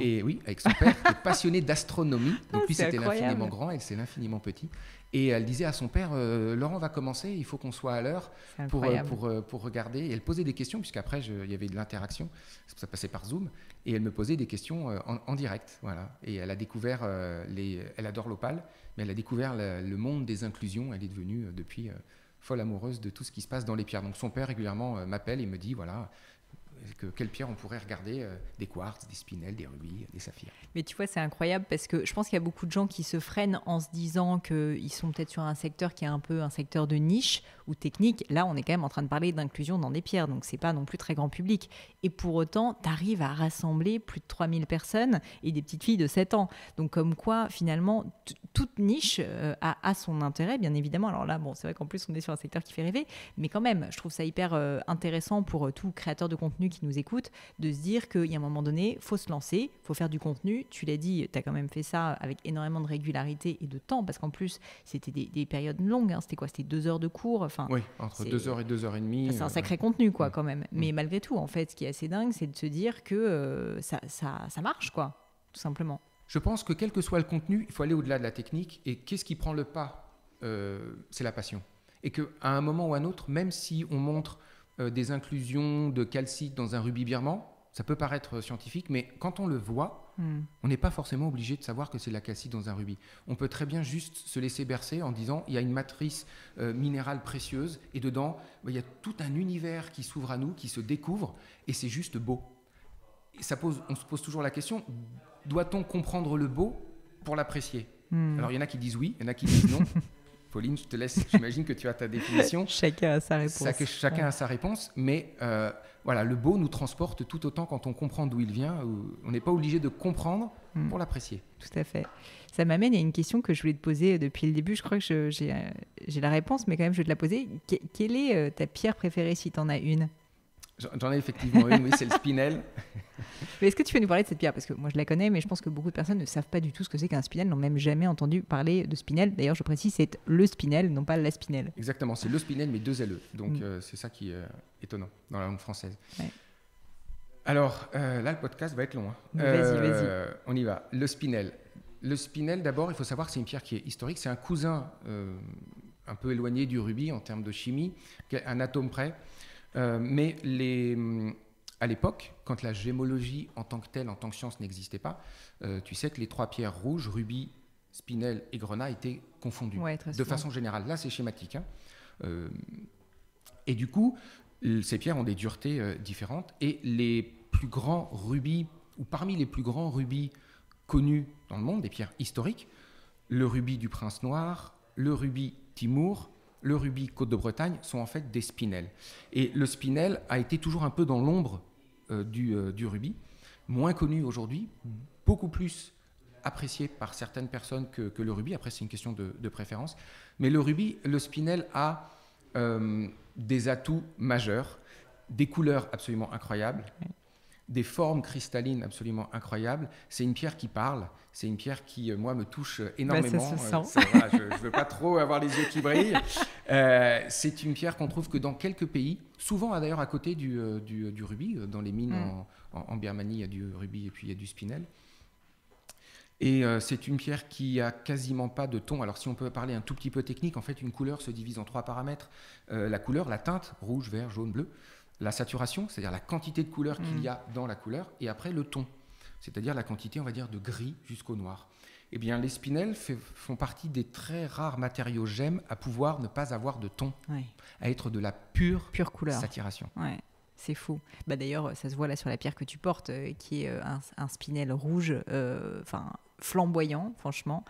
et oui, avec son père, passionné d'astronomie. Donc ah, lui, c'était l'infiniment grand, et c'est l'infiniment petit. Et elle disait à son père, euh, Laurent va commencer, il faut qu'on soit à l'heure pour, euh, pour, euh, pour, regarder. Et elle posait des questions, puisqu'après, il y avait de l'interaction, ça passait par Zoom. Et elle me posait des questions en, direct. Voilà. Et elle a découvert, les, elle adore l'opale, mais elle a découvert le monde des inclusions. Elle est devenue, depuis, folle amoureuse de tout ce qui se passe dans les pierres. Donc son père régulièrement m'appelle et me dit, voilà, que, quelle pierre on pourrait regarder euh, Des quartz, des spinels, des rubis, des saphirs. Mais tu vois, c'est incroyable parce que je pense qu'il y a beaucoup de gens qui se freinent en se disant qu'ils sont peut-être sur un secteur qui est un peu un secteur de niche ou technique. Là, on est quand même en train de parler d'inclusion dans des pierres, donc c'est pas non plus très grand public. Et pour autant, tu arrives à rassembler plus de 3000 personnes et des petites filles de 7 ans. Donc comme quoi, finalement, toute niche euh, a, son intérêt, bien évidemment. Alors là, bon, c'est vrai qu'en plus, on est sur un secteur qui fait rêver, mais quand même, je trouve ça hyper euh, intéressant pour tout créateur de contenu qui nous écoutent, de se dire qu'il y a un moment donné, faut se lancer, faut faire du contenu. Tu l'as dit, tu as quand même fait ça avec énormément de régularité et de temps, parce qu'en plus, c'était des, périodes longues. Hein. C'était quoi C'était deux heures de cours. Enfin, oui, entre deux heures et deux heures et demie. C'est un euh, sacré contenu, quoi, mm. quand même. Mm. Mais malgré tout, en fait, ce qui est assez dingue, c'est de se dire que euh, ça, ça, ça marche, quoi, tout simplement. Je pense que quel que soit le contenu, il faut aller au-delà de la technique. Et qu'est-ce qui prend le pas euh, C'est la passion. Et qu'à un moment ou à un autre, même si on montre euh, des inclusions de calcite dans un rubis birman, ça peut paraître scientifique, mais quand on le voit, hmm. on n'est pas forcément obligé de savoir que c'est de la calcite dans un rubis. On peut très bien juste se laisser bercer en disant il y a une matrice euh, minérale précieuse et dedans, bah, il y a tout un univers qui s'ouvre à nous, qui se découvre, et c'est juste beau. ça pose, on se pose toujours la question doit-on comprendre le beau pour l'apprécier hmm. Alors il y en a qui disent oui, il y en a qui disent non. Pauline, je te laisse, j'imagine que tu as ta définition. chacun a sa réponse. chacun a sa réponse, mais euh, voilà, le beau nous transporte tout autant quand on comprend d'où il vient. On n'est pas obligé de comprendre hmm. pour l'apprécier. Tout à fait. Ça m'amène à une question que je voulais te poser euh, depuis le début. Je crois que euh, j'ai la réponse, mais quand même, je vais te la poser. quelle est ta pierre préférée si tu en as une J'en ai effectivement une, oui, c'est le spinel. mais est-ce que tu peux nous parler de cette pierre Parce que moi, je la connais, mais je pense que beaucoup de personnes ne savent pas du tout ce que c'est qu'un spinel, n'ont même jamais entendu parler de spinel. D'ailleurs, je précise, c'est le spinel, non pas la spinel. Exactement, c'est le spinel, mais deux LE. Donc, mm. euh, c'est ça qui est euh, étonnant dans la langue française. Alors, euh, là, le podcast va être long. Hein. Vas-y, vas-y. On y va. Le spinel. Le spinel, d'abord, il faut savoir que c'est une pierre qui est historique. C'est un cousin un peu éloigné du rubis en termes de chimie, un atome près. Euh, mais hum, à l'époque, quand la gémologie en tant que telle, en tant que science n'existait pas, euh, tu sais que les trois pierres rouges, rubis, spinel et grenat étaient confondues. de façon générale, là c'est schématique. Hein. Euh, et du coup, ces pierres ont des duretés différentes et les plus grands rubis, ou parmi les plus grands rubis connus dans le monde, des pierres historiques, le rubis du prince noir, le rubis Timour, le rubis Côte de Bretagne sont en fait des spinels. Et le spinel a été toujours un peu dans l'ombre euh, euh, du, rubis, moins connu aujourd'hui, beaucoup plus apprécié par certaines personnes que, le rubis. Après, c'est une question de, préférence. Mais le rubis, le spinel a euh, des atouts majeurs, des couleurs absolument incroyables, des formes cristallines absolument incroyables. C'est une pierre qui parle, c'est une pierre qui, euh, moi, me touche euh, bah, énormément. Euh, ça se sent. je ne veux pas trop avoir les yeux qui brillent. c'est une pierre qu'on trouve que dans quelques pays, souvent hein, d'ailleurs à côté du, rubis, dans les mines mm. en, Birmanie, il y a du rubis et puis il y a du spinel. Et c'est une pierre qui a quasiment pas de ton. Alors si on peut parler un tout petit peu technique, en fait une couleur se divise en trois paramètres. la couleur, la teinte, rouge, vert, jaune, bleu la saturation, c'est-à-dire la quantité de couleur qu'il mm. y a dans la couleur, et après le ton, c'est-à-dire la quantité, on va dire, de gris jusqu'au noir. Eh bien, les spinels fait, font partie des très rares matériaux gemmes à pouvoir ne pas avoir de ton, à être de la pure, pure couleur. saturation. C'est faux. Bah d'ailleurs, ça se voit là sur la pierre que tu portes, euh, qui est euh, un, spinel rouge, euh, enfin flamboyant, franchement.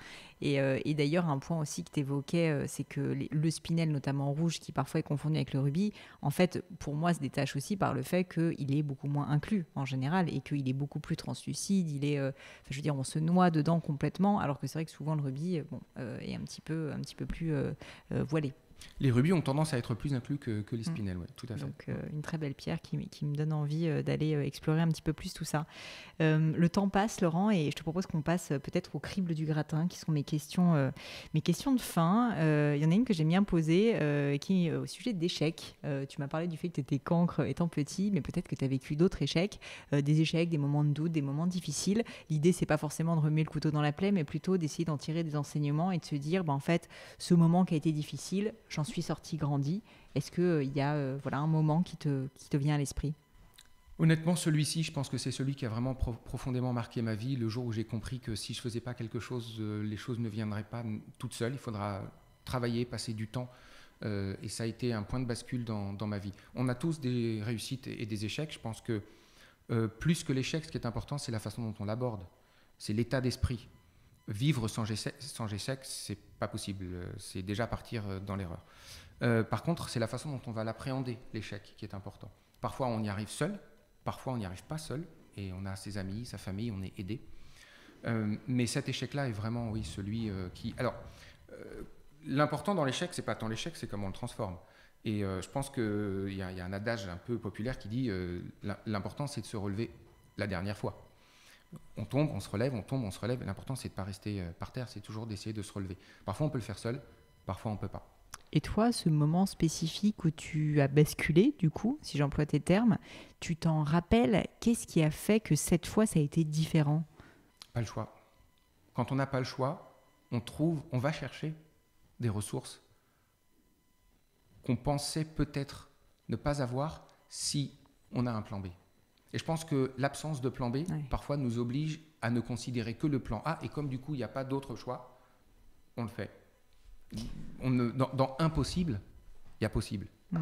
Euh, et, d'ailleurs, un point aussi que tu évoquais, euh, c'est que le spinel, notamment rouge, qui parfois est confondu avec le rubis, en fait, pour moi, se détache aussi par le fait qu'il est beaucoup moins inclus en général et qu'il est beaucoup plus translucide. Il est, euh, je veux dire, on se noie dedans complètement, alors que c'est vrai que souvent le rubis est un petit peu, un petit peu plus voilé. Les rubis ont tendance à être plus inclus que, les mm. spinels, tout à fait. Donc, euh, une très belle pierre qui, me donne envie euh, d'aller euh, explorer un petit peu plus tout ça. le temps passe, Laurent, et je te propose qu'on passe peut-être au crible du gratin, qui sont mes questions, mes questions de fin. Il y en a une que j'ai bien poser, qui est au sujet d'échecs. tu m'as parlé du fait que tu étais cancre étant petit, mais peut-être que tu as vécu d'autres échecs, des échecs, des moments de doute, des moments difficiles. L'idée, c'est pas forcément de remuer le couteau dans la plaie, mais plutôt d'essayer d'en tirer des enseignements et de se dire, bah, en fait, ce moment qui a été difficile, j'en suis sorti grandi. Est-ce qu'il euh, y a euh, voilà, un moment qui te, qui te vient à l'esprit Honnêtement, celui-ci, je pense que c'est celui qui a vraiment profondément marqué ma vie. Le jour où j'ai compris que si je faisais pas quelque chose, euh, les choses ne viendraient pas toutes seules. Il faudra travailler, passer du temps. et ça a été un point de bascule dans, ma vie. On a tous des réussites et des échecs. Je pense que plus que l'échec, ce qui est important, c'est la façon dont on l'aborde. C'est l'état d'esprit vivre sans g sans c'est pas possible. C'est déjà partir euh, dans l'erreur. Euh, par contre, c'est la façon dont on va l'appréhender, l'échec, qui est important. Parfois, on y arrive seul, parfois, on n'y arrive pas seul, et on a ses amis, sa famille, on est aidé. Euh, mais cet échec-là est vraiment, oui, celui qui. Alors, l'important dans l'échec, c'est pas tant l'échec, c'est comment on le transforme. Et je pense qu'il y, a un adage un peu populaire qui dit l'important, c'est de se relever la dernière fois on tombe, on se relève, on tombe, on se relève. L'important, c'est de ne pas rester euh, par terre, c'est toujours d'essayer de se relever. Parfois, on peut le faire seul, parfois, on ne peut pas. Et toi, ce moment spécifique où tu as basculé, du coup, si j'emploie tes termes, tu t'en rappelles Qu'est-ce qui a fait que cette fois, ça a été différent Pas le choix. Quand on n'a pas le choix, on trouve, on va chercher des ressources qu'on pensait peut-être ne pas avoir si on a un plan B. Et je pense que l'absence de plan B, parfois, nous oblige à ne considérer que le plan A. Et comme du coup, il n'y a pas d'autre choix, on le fait. On dans, impossible, il y a possible. Mm.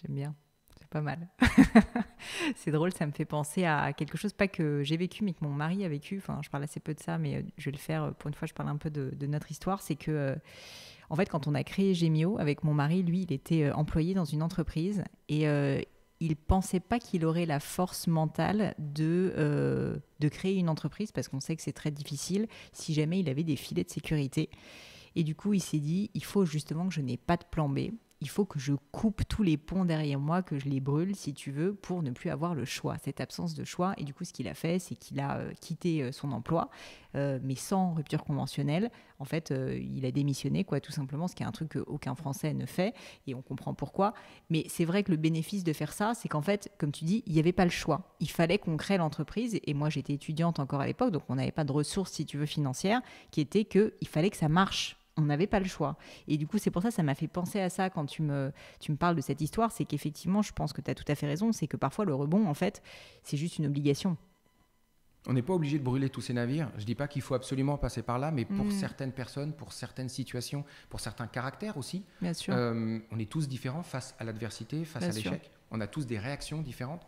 J'aime bien. C'est pas mal. c'est drôle, ça me fait penser à quelque chose, pas que j'ai vécu, mais que mon mari a vécu. Enfin, je parle assez peu de ça, mais euh, je vais le faire. Euh, pour une fois, je parle un peu de, notre histoire. C'est que. Euh, en fait, quand on a créé Gémio, avec mon mari, lui, il était employé dans une entreprise et il pensait pas qu'il aurait la force mentale de, euh, de créer une entreprise parce qu'on sait que c'est très difficile si jamais il avait des filets de sécurité. Et du coup, il s'est dit, il faut justement que je n'ai pas de plan B il faut que je coupe tous les ponts derrière moi, que je les brûle, si tu veux, pour ne plus avoir le choix, cette absence de choix. Et du coup, ce qu'il a fait, c'est qu'il a euh, quitté euh, son emploi, euh, mais sans rupture conventionnelle. En fait, il a démissionné, quoi, tout simplement, ce qui est un truc qu'aucun Français ne fait, et on comprend pourquoi. Mais c'est vrai que le bénéfice de faire ça, c'est qu'en fait, comme tu dis, il n'y avait pas le choix. Il fallait qu'on crée l'entreprise, et moi, j'étais étudiante encore à l'époque, donc on n'avait pas de ressources, si tu veux, financières, qui était qu'il fallait que ça marche on n'avait pas le choix. Et du coup, c'est pour ça, ça m'a fait penser à ça quand tu me, tu me parles de cette histoire, c'est qu'effectivement, je pense que tu as tout à fait raison, c'est que parfois le rebond, en fait, c'est juste une obligation. On n'est pas obligé de brûler tous ces navires. Je ne dis pas qu'il faut absolument passer par là, mais pour mm. certaines personnes, pour certaines situations, pour certains caractères aussi, euh, on est tous différents face à l'adversité, face à l'échec. On a tous des réactions différentes.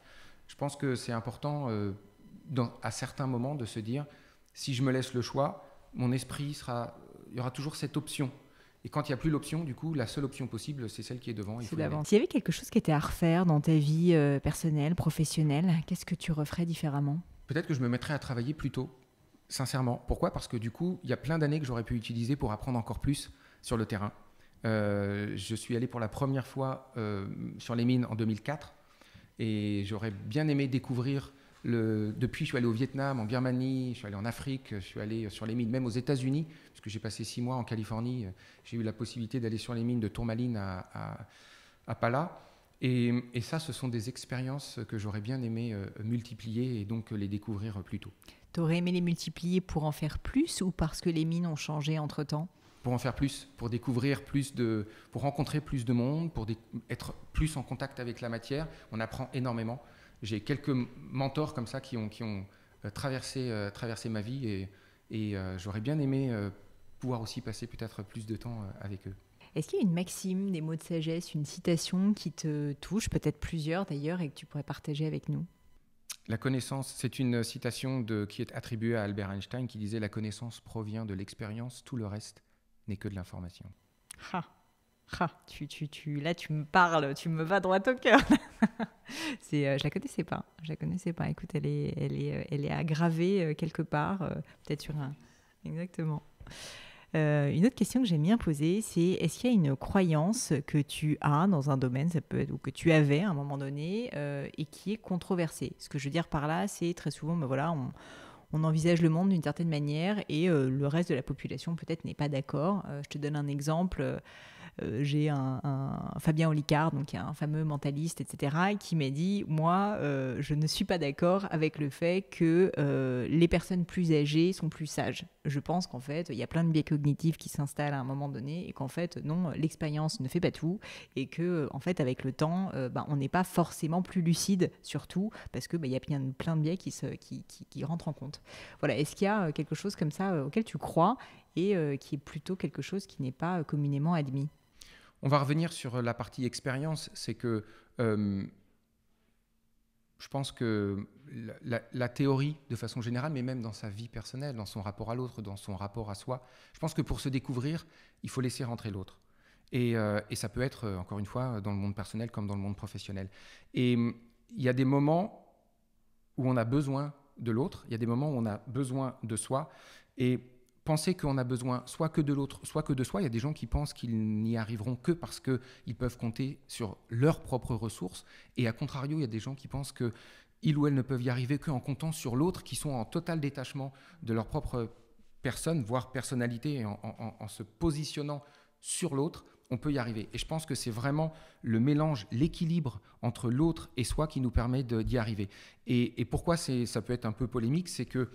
Je pense que c'est important euh, à certains moments de se dire, si je me laisse le choix, mon esprit sera il y aura toujours cette option. Et quand il n'y a plus l'option, du coup, la seule option possible, c'est celle qui est devant. S'il y avait quelque chose qui était à refaire dans ta vie euh, personnelle, professionnelle, qu'est-ce que tu referais différemment Peut-être que je me mettrais à travailler plus tôt, sincèrement. Pourquoi Parce que du coup, il y a plein d'années que j'aurais pu utiliser pour apprendre encore plus sur le terrain. Euh, je suis allé pour la première fois euh, sur les mines en 2004 et j'aurais bien aimé découvrir depuis, je suis allé au Vietnam, en Birmanie, je suis allé en Afrique, je suis allé sur les mines, même aux États-Unis, parce que j'ai passé six mois en Californie. Euh, j'ai eu la possibilité d'aller sur les mines de Tourmaline à, Pala. Et, ça, ce sont des expériences que j'aurais bien aimé euh, multiplier et donc euh, les découvrir plus tôt. Tu aurais aimé les multiplier pour en faire plus ou parce que les mines ont changé entre-temps Pour en faire plus, pour découvrir plus de... pour rencontrer plus de monde, pour être plus en contact avec la matière. On apprend énormément j'ai quelques mentors comme ça qui ont, qui ont euh, traversé, euh, traversé ma vie et, et euh, j'aurais bien aimé pouvoir aussi passer peut-être plus de temps avec eux. Est-ce qu'il y a une maxime, des mots de sagesse, une citation qui te touche, peut-être plusieurs d'ailleurs, et que tu pourrais partager avec nous La connaissance, c'est une citation de, qui est attribuée à Albert Einstein qui disait La connaissance provient de l'expérience, tout le reste n'est que de l'information. Ah tu, tu, tu, là, tu me parles, tu me vas droit au cœur. c'est, euh, je la connaissais pas. Je la connaissais pas. Écoute, elle est, elle est, euh, elle est aggravée euh, quelque part, peut-être sur un. Exactement. une autre question que j'aime bien poser, c'est est-ce qu'il y a une croyance que tu as dans un domaine, ça peut être, ou que tu avais à un moment donné, et qui est controversée Ce que je veux dire par là, c'est très souvent, ben voilà, on, on envisage le monde d'une certaine manière et le reste de la population peut-être n'est pas d'accord. je te donne un exemple euh, j'ai un, Fabien Olicard, donc un fameux mentaliste, etc., qui m'a dit moi, euh, je ne suis pas d'accord avec le fait que euh, les personnes plus âgées sont plus sages. Je pense qu'en fait, il y a plein de biais cognitifs qui s'installent à un moment donné et qu'en fait, non, l'expérience ne fait pas tout et que en fait, avec le temps, ben, on n'est pas forcément plus lucide, surtout parce qu'il ben, y a plein de, plein de biais qui, qui rentrent en compte. Voilà. Est-ce qu'il y a quelque chose comme ça auquel tu crois et euh, qui est plutôt quelque chose qui n'est pas euh, communément admis. On va revenir sur euh, la partie expérience, c'est que je pense que la, théorie, de façon générale, mais même dans sa vie personnelle, dans son rapport à l'autre, dans son rapport à soi, je pense que pour se découvrir, il faut laisser rentrer l'autre. Et, et ça peut être, encore une fois, dans le monde personnel comme dans le monde professionnel. Et hum, il y a des moments où on a besoin de l'autre, il y a des moments où on a besoin de soi. Et penser qu'on a besoin soit que de l'autre, soit que de soi. Il y a des gens qui pensent qu'ils n'y arriveront que parce qu'ils peuvent compter sur leurs propres ressources. Et à contrario, il y a des gens qui pensent que ils ou elles ne peuvent y arriver qu'en comptant sur l'autre, qui sont en total détachement de leur propre personne, voire personnalité, en, se positionnant sur l'autre, on peut y arriver. Et je pense que c'est vraiment le mélange, l'équilibre entre l'autre et soi qui nous permet d'y arriver. Et, pourquoi ça peut être un peu polémique, c'est que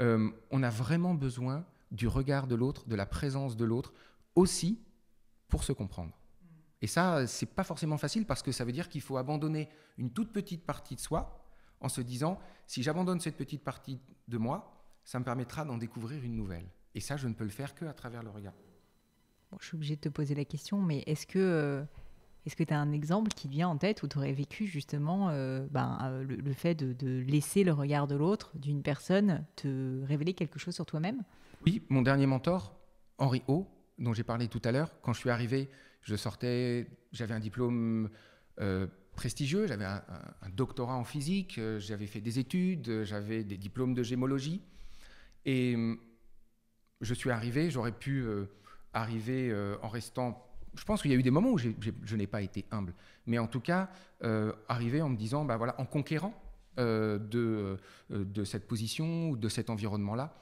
euh, on a vraiment besoin du regard de l'autre, de la présence de l'autre, aussi pour se comprendre. Et ça, c'est pas forcément facile parce que ça veut dire qu'il faut abandonner une toute petite partie de soi en se disant si j'abandonne cette petite partie de moi, ça me permettra d'en découvrir une nouvelle. Et ça, je ne peux le faire que à travers le regard. je suis obligée de te poser la question, mais est-ce que euh, est-ce que tu as un exemple qui vient en tête où tu aurais vécu justement euh, ben, euh, le, fait de, laisser le regard de l'autre, d'une personne, te révéler quelque chose sur toi-même oui, mon dernier mentor, Henri O, dont j'ai parlé tout à l'heure, quand je suis arrivé, je sortais, j'avais un diplôme euh, prestigieux, j'avais un, doctorat en physique, euh, j'avais fait des études, j'avais des diplômes de gémologie. Et hum, je suis arrivé, j'aurais pu euh, arriver en restant. Je pense qu'il y a eu des moments où je n'ai pas été humble, mais en tout cas, arriver en me disant, bah voilà, en conquérant de, de cette position ou de cet environnement-là,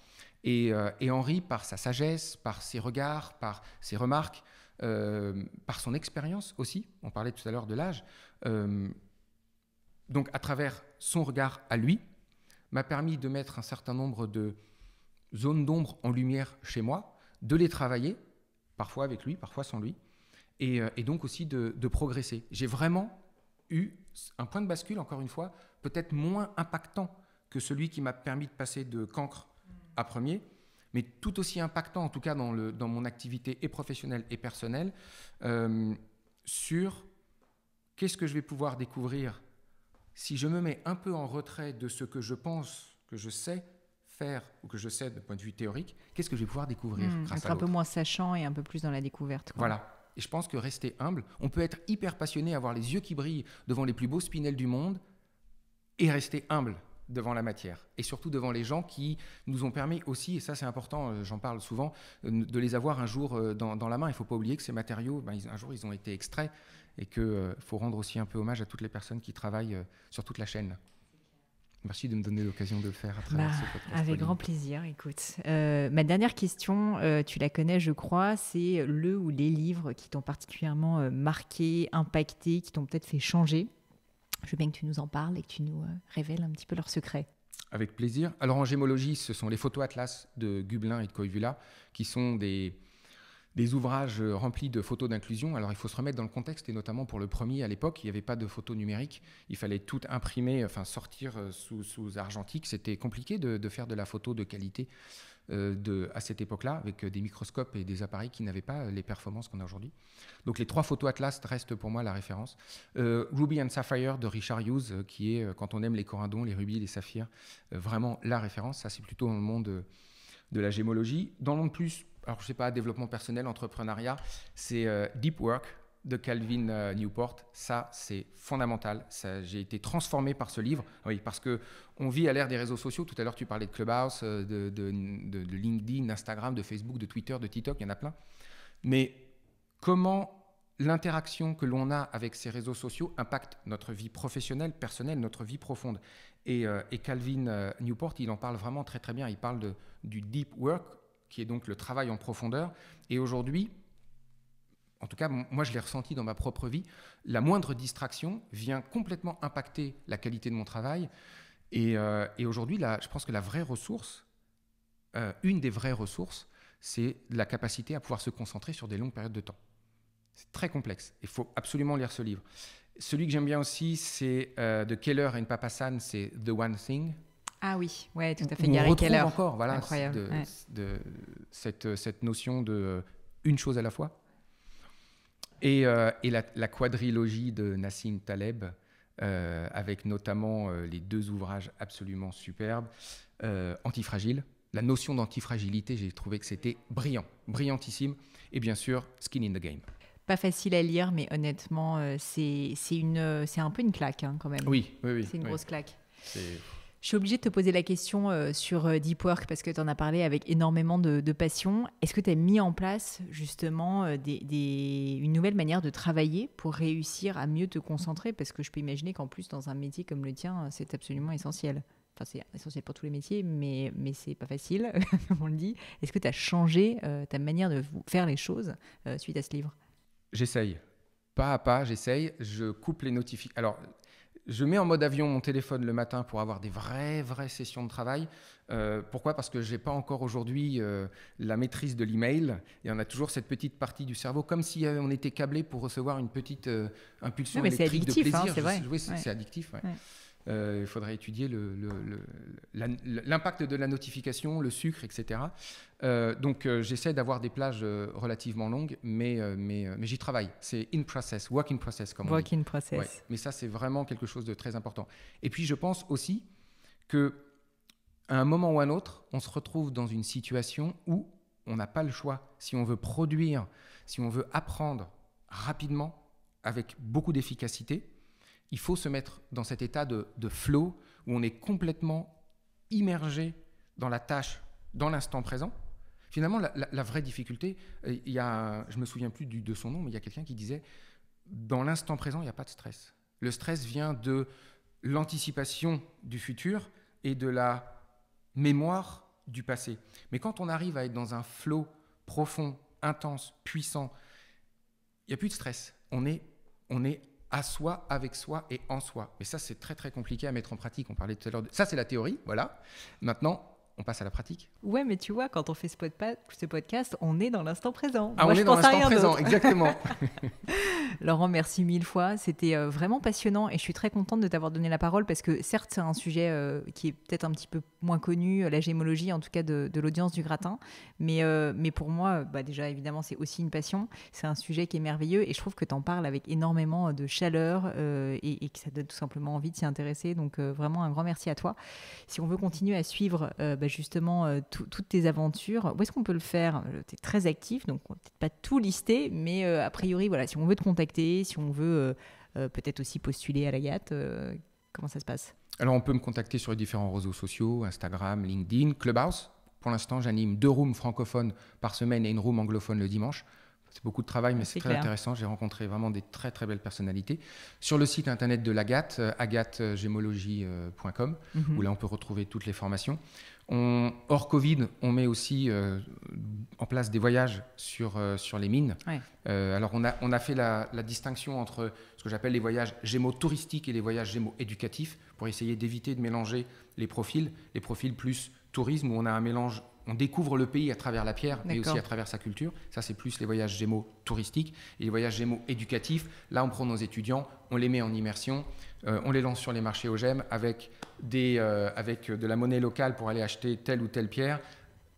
euh, et, Henri, par sa sagesse, par ses regards, par ses remarques, euh, par son expérience aussi, on parlait tout à l'heure de l'âge, euh, donc à travers son regard à lui, m'a permis de mettre un certain nombre de zones d'ombre en lumière chez moi, de les travailler, parfois avec lui, parfois sans lui, et, donc aussi de progresser. J'ai vraiment eu un point de bascule, encore une fois, peut-être moins impactant que celui qui m'a permis de passer de cancre à premier, mais tout aussi impactant, en tout cas dans, le, dans mon activité et professionnelle et personnelle, euh, sur qu'est-ce que je vais pouvoir découvrir si je me mets un peu en retrait de ce que je pense, que je sais faire ou que je sais de point de vue théorique, qu'est-ce que je vais pouvoir découvrir hmm, grâce être un peu moins sachant et un peu plus dans la découverte. Voilà. Et je pense que rester humble, on peut être hyper passionné, avoir les yeux qui brillent devant les plus beaux spinels du monde et rester humble devant la matière et surtout devant les gens qui nous ont permis aussi, et ça c'est important, euh, j'en parle souvent, euh, de les avoir un jour euh, dans, la main. Il ne faut pas oublier que ces matériaux, ben, un jour ils ont été extraits et qu'il faut rendre aussi un peu hommage à toutes les personnes qui travaillent sur toute la chaîne. Merci de me donner l'occasion de le faire à travers bah, ce podcast. Avec grand plaisir, écoute. ma dernière question, tu la connais je crois, c'est le ou les livres qui t'ont particulièrement marqué, impacté, qui t'ont peut-être fait changer je veux bien que tu nous en parles et que tu nous euh, révèles un petit peu leurs secrets. Avec plaisir. Alors en gémologie, ce sont les photos Atlas de Gublin et de Coivula qui sont des, des ouvrages remplis de photos d'inclusion. Alors il faut se remettre dans le contexte, et notamment pour le premier, à l'époque, il n'y avait pas de photos numériques. Il fallait tout imprimer, enfin sortir euh, sous, sous argentique. C'était compliqué de, de, faire de la photo de qualité euh, à cette époque-là, avec euh, des microscopes et des appareils qui n'avaient pas euh, les performances qu'on a aujourd'hui. Donc les trois photos Atlas restent pour moi la référence. Ruby and Sapphire de Richard Hughes, qui est, quand on aime les corindons, les rubis, les saphirs, vraiment la référence. Ça, c'est plutôt dans le monde de la gémologie. Dans le monde plus, alors je sais pas, développement personnel, entrepreneuriat, c'est Deep Work de Calvin euh, Newport. Ça, c'est fondamental. J'ai été transformé par ce livre. Ah oui, parce que on vit à l'ère des réseaux sociaux. Tout à l'heure, tu parlais de Clubhouse, euh, de, LinkedIn, d'Instagram, de Facebook, de Twitter, de TikTok. Il y en a plein. Mais comment l'interaction que l'on a avec ces réseaux sociaux impacte notre vie professionnelle, personnelle, notre vie profonde. Et, euh, Calvin Newport, il en parle vraiment très très bien. Il parle du deep work, qui est donc le travail en profondeur. Et aujourd'hui, en tout cas, moi je l'ai ressenti dans ma propre vie, la moindre distraction vient complètement impacter la qualité de mon travail. Et, euh, aujourd'hui, je pense que la vraie ressource, euh, une des vraies ressources, c'est la capacité à pouvoir se concentrer sur des longues périodes de temps. C'est très complexe. Il faut absolument lire ce livre. Celui que j'aime bien aussi, c'est euh, de Keller et Papasan, c'est The One Thing. Ah oui, ouais, tout à fait. Gary Keller. encore, voilà, de, cette, cette notion de une chose à la fois. Et, euh, la, quadrilogie de Nassim Taleb, euh, avec notamment euh, les deux ouvrages absolument superbes, Antifragile, la notion d'antifragilité, j'ai trouvé que c'était brillant, brillantissime, et bien sûr, Skin in the Game. Pas facile à lire, mais honnêtement, c'est un peu une claque hein, quand même. Oui, oui, oui. C'est une grosse claque. C'est je suis obligée de te poser la question euh, sur euh, Deep Work parce que tu en as parlé avec énormément de, passion. Est-ce que tu as mis en place justement euh, des, une nouvelle manière de travailler pour réussir à mieux te concentrer Parce que je peux imaginer qu'en plus, dans un métier comme le tien, c'est absolument essentiel. Enfin, c'est essentiel pour tous les métiers, mais, mais c'est pas facile, comme on le dit. Est-ce que tu as changé ta manière de faire les choses suite à ce livre J'essaye. Pas à pas, j'essaye. Je coupe les notifications. Alors, je mets en mode avion mon téléphone le matin pour avoir des vraies, vraies sessions de travail. Euh, pourquoi Parce que je n'ai pas encore aujourd'hui euh, la maîtrise de l'email. Et on a toujours cette petite partie du cerveau, comme si euh, on était câblé pour recevoir une petite impulsion électrique de hein, plaisir. c'est vrai. c'est addictif. Euh, il faudrait étudier l'impact de la notification, le sucre, etc. Euh, donc euh, j'essaie d'avoir des plages relativement longues, mais, j'y travaille. C'est in process, work in process, comme on dit. in process. Mais ça, c'est vraiment quelque chose de très important. Et puis je pense aussi que un moment ou à un autre, on se retrouve dans une situation où on n'a pas le choix. Si on veut produire, si on veut apprendre rapidement, avec beaucoup d'efficacité, il faut se mettre dans cet état de, flow où on est complètement immergé dans la tâche, dans l'instant présent. Finalement, la, vraie difficulté, euh, il y a, je me souviens plus de son nom, mais il y a quelqu'un qui disait, dans l'instant présent, il n'y a pas de stress. Le stress vient de l'anticipation du futur et de la mémoire du passé. Mais quand on arrive à être dans un flow profond, intense, puissant, il n'y a plus de stress. On est, on est à soi, avec soi et en soi. Mais ça, c'est très très compliqué à mettre en pratique. On parlait tout à l'heure Ça, c'est la théorie, voilà. Maintenant, on passe à la pratique. Ouais, mais tu vois, quand on fait ce, podcast, on est dans l'instant présent. Ah, on est dans l'instant présent, exactement. Laurent, merci mille fois. C'était euh, vraiment passionnant et je suis très contente de t'avoir donné la parole parce que certes, c'est un sujet euh, qui est peut-être un petit peu moins connu, euh, la gémologie en tout cas de, l'audience du gratin. Mais, mais pour moi, bah, déjà évidemment, c'est aussi une passion. C'est un sujet qui est merveilleux et je trouve que tu en parles avec énormément de chaleur et, que ça donne tout simplement envie de s'y intéresser. Donc vraiment un grand merci à toi. Si on veut continuer à suivre bah, justement toutes tes aventures, où est-ce qu'on peut le faire Tu es très actif, donc on peut-être pas tout lister, mais a priori, voilà, si on veut te contacter, si on veut euh, euh, peut-être aussi postuler à la euh, Comment ça se passe Alors, on peut me contacter sur les différents réseaux sociaux, Instagram, LinkedIn, Clubhouse. Pour l'instant, j'anime deux rooms francophones par semaine et une room anglophone le dimanche. C'est beaucoup de travail, mais ah, c'est très intéressant. J'ai rencontré vraiment des très très belles personnalités. Sur le site internet de l'Agathe, agathe mhm. où là on peut retrouver toutes les formations hors Covid, on met aussi euh, en place des voyages sur, euh, sur les mines. Euh, alors, on a, on a fait la, la distinction entre ce que j'appelle les voyages gémo-touristiques et les voyages gémo-éducatifs pour essayer d'éviter de mélanger les profils, les profils plus tourisme où on a un mélange on découvre le pays à travers la pierre, mais aussi à travers sa culture. Ça, c'est plus les voyages Gémeaux touristiques et les voyages Gémeaux éducatifs. Là, on prend nos étudiants, on les met en immersion, euh, on les lance sur les marchés ogm avec, des, euh, avec euh, de la monnaie locale pour aller acheter telle ou telle pierre,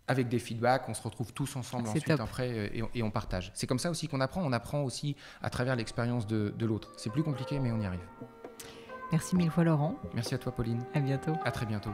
avec des feedbacks, on se retrouve tous ensemble ah, ensuite après et on, partage. C'est comme ça aussi qu'on apprend, on apprend aussi à travers l'expérience de, de l'autre. C'est plus compliqué, mais on y arrive. Merci mille fois Laurent. Merci à toi Pauline. À bientôt. À très bientôt.